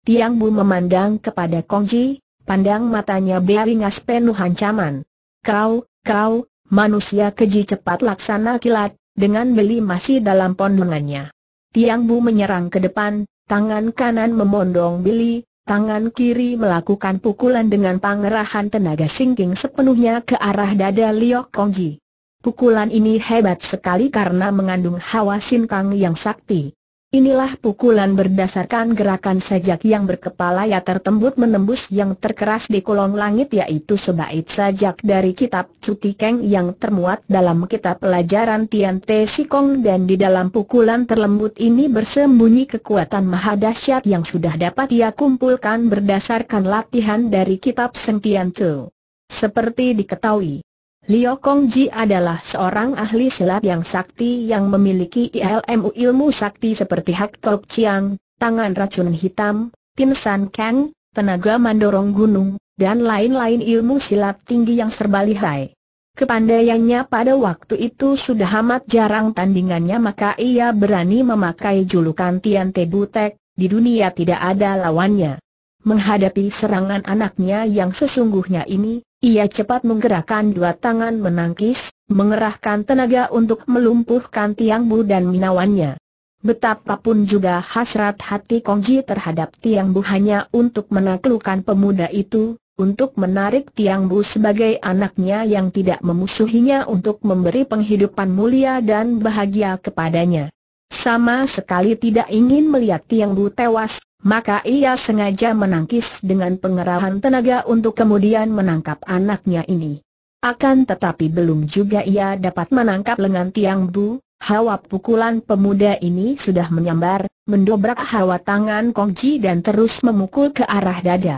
Tiang Bu memandang kepada Kong Ji, pandang matanya beringas penuh ancaman. Kau, kau, manusia keji cepat laksana kilat, dengan beli masih dalam pondongannya. Tiang Bu menyerang ke depan, tangan kanan memondong beli, tangan kiri melakukan pukulan dengan pangerahan tenaga singking sepenuhnya ke arah dada Liok Kong Ji. Pukulan ini hebat sekali karena mengandung hawa sinkang yang sakti. Inilah pukulan berdasarkan gerakan sajak yang berkepala ya tertembut menembus yang terkeras di kolong langit yaitu sebaik sajak dari kitab Cuti Keng yang termuat dalam kitab pelajaran Tian Te Sikong dan di dalam pukulan terlembut ini bersembunyi kekuatan mahadasyat yang sudah dapat ia kumpulkan berdasarkan latihan dari kitab Sentian Tu. Seperti diketahui, Liu Kongji adalah seorang ahli silat yang sakti yang memiliki ilmu ilmu sakti seperti Hak Tok Chiang, tangan racun hitam, Tinsan Kang, tenaga mandorong gunung, dan lain-lain ilmu silat tinggi yang serba lihai. Kepandaiannya pada waktu itu sudah amat jarang tandingannya maka ia berani memakai julukan Tian Te Butek, di dunia tidak ada lawannya. Menghadapi serangan anaknya yang sesungguhnya ini, ia cepat menggerakkan dua tangan menangkis, mengerahkan tenaga untuk melumpuhkan Tiang Bu dan Minawannya. Betapapun juga hasrat hati Kongji terhadap Tiang Bu hanya untuk menaklukkan pemuda itu, untuk menarik Tiang Bu sebagai anaknya yang tidak memusuhinya untuk memberi penghidupan mulia dan bahagia kepadanya sama sekali tidak ingin melihat Tiang Bu tewas, maka ia sengaja menangkis dengan pengerahan tenaga untuk kemudian menangkap anaknya ini. Akan tetapi belum juga ia dapat menangkap lengan Tiang Bu, hawa pukulan pemuda ini sudah menyambar, mendobrak hawa tangan Kong Ji dan terus memukul ke arah dada.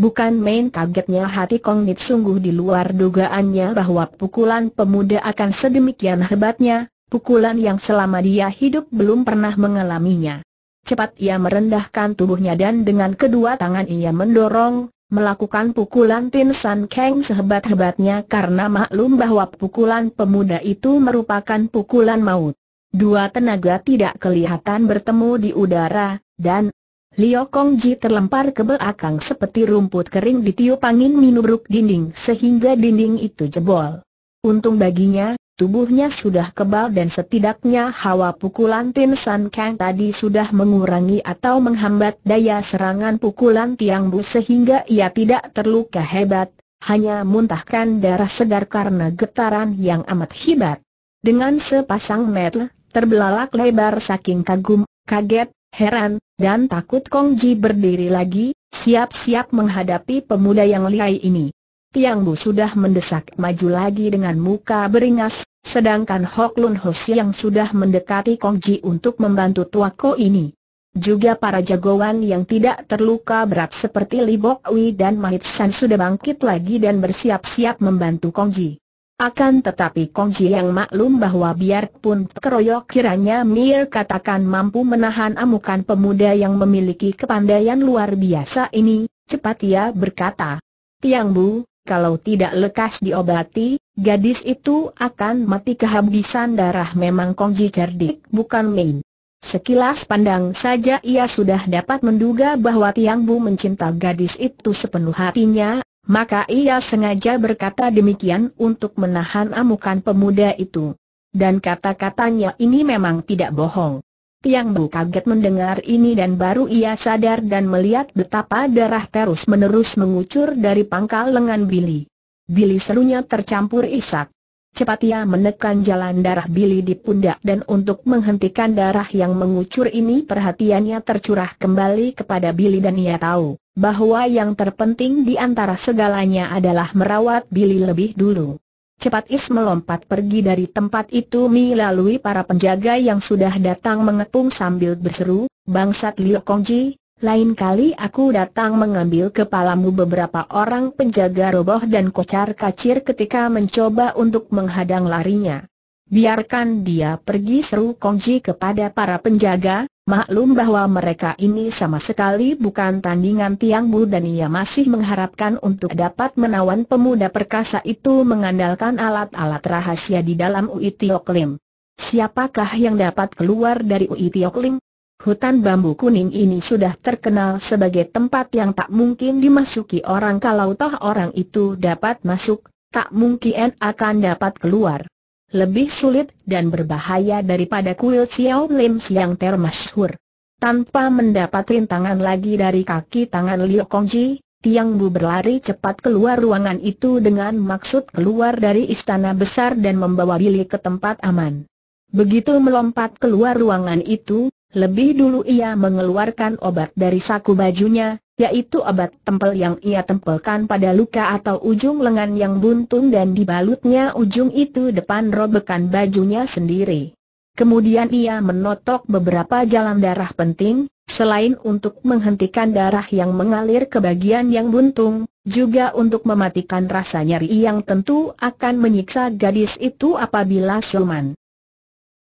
Bukan main kagetnya hati Kong Nit sungguh di luar dugaannya bahwa pukulan pemuda akan sedemikian hebatnya, pukulan yang selama dia hidup belum pernah mengalaminya. Cepat ia merendahkan tubuhnya dan dengan kedua tangan ia mendorong, melakukan pukulan Tin San Kang sehebat-hebatnya karena maklum bahwa pukulan pemuda itu merupakan pukulan maut. Dua tenaga tidak kelihatan bertemu di udara, dan Liu Kong Ji terlempar ke belakang seperti rumput kering ditiup angin minubruk dinding sehingga dinding itu jebol. Untung baginya, Tubuhnya sudah kebal dan setidaknya hawa pukulan Tin San Kang tadi sudah mengurangi atau menghambat daya serangan pukulan Tiang Bu sehingga ia tidak terluka hebat, hanya muntahkan darah segar karena getaran yang amat hebat. Dengan sepasang mata, terbelalak lebar saking kagum, kaget, heran, dan takut Kong Ji berdiri lagi, siap-siap menghadapi pemuda yang lihai ini. Tiang Bu sudah mendesak maju lagi dengan muka beringas, Sedangkan Hok Lun Ho yang sudah mendekati Kong Ji untuk membantu Tuako ini. Juga para jagoan yang tidak terluka berat seperti Li Bok Wi dan Mahit San sudah bangkit lagi dan bersiap-siap membantu Kong Ji. Akan tetapi Kong Ji yang maklum bahwa biarpun keroyok kiranya Mir katakan mampu menahan amukan pemuda yang memiliki kepandaian luar biasa ini, cepat ia berkata. Tiang Bu, kalau tidak lekas diobati, Gadis itu akan mati kehabisan darah memang Kongji cerdik, bukan main. Sekilas pandang saja ia sudah dapat menduga bahwa Tiang Bu mencinta gadis itu sepenuh hatinya, maka ia sengaja berkata demikian untuk menahan amukan pemuda itu. Dan kata-katanya ini memang tidak bohong. Tiang Bu kaget mendengar ini dan baru ia sadar dan melihat betapa darah terus-menerus mengucur dari pangkal lengan Billy. Billy serunya tercampur isak. Cepat ia menekan jalan darah Billy di pundak dan untuk menghentikan darah yang mengucur ini perhatiannya tercurah kembali kepada Billy dan ia tahu bahwa yang terpenting di antara segalanya adalah merawat Billy lebih dulu. Cepat Is melompat pergi dari tempat itu melalui para penjaga yang sudah datang mengepung sambil berseru, Bangsat Liu Kongji, lain kali aku datang mengambil kepalamu beberapa orang penjaga roboh dan kocar kacir ketika mencoba untuk menghadang larinya. Biarkan dia pergi seru Kongji kepada para penjaga, maklum bahwa mereka ini sama sekali bukan tandingan Tiang Bu dan ia masih mengharapkan untuk dapat menawan pemuda perkasa itu mengandalkan alat-alat rahasia di dalam Uitioklim. Klim. Siapakah yang dapat keluar dari Uitioklim? Klim? Hutan bambu kuning ini sudah terkenal sebagai tempat yang tak mungkin dimasuki orang kalau toh orang itu dapat masuk, tak mungkin akan dapat keluar. Lebih sulit dan berbahaya daripada kuil Xiao Lim yang termasyhur. Tanpa mendapat rintangan lagi dari kaki tangan Liu Kongji, Tiang Bu berlari cepat keluar ruangan itu dengan maksud keluar dari istana besar dan membawa Billy ke tempat aman. Begitu melompat keluar ruangan itu, lebih dulu ia mengeluarkan obat dari saku bajunya, yaitu obat tempel yang ia tempelkan pada luka atau ujung lengan yang buntung dan dibalutnya ujung itu depan robekan bajunya sendiri. Kemudian ia menotok beberapa jalan darah penting, selain untuk menghentikan darah yang mengalir ke bagian yang buntung, juga untuk mematikan rasa nyeri yang tentu akan menyiksa gadis itu apabila Sulman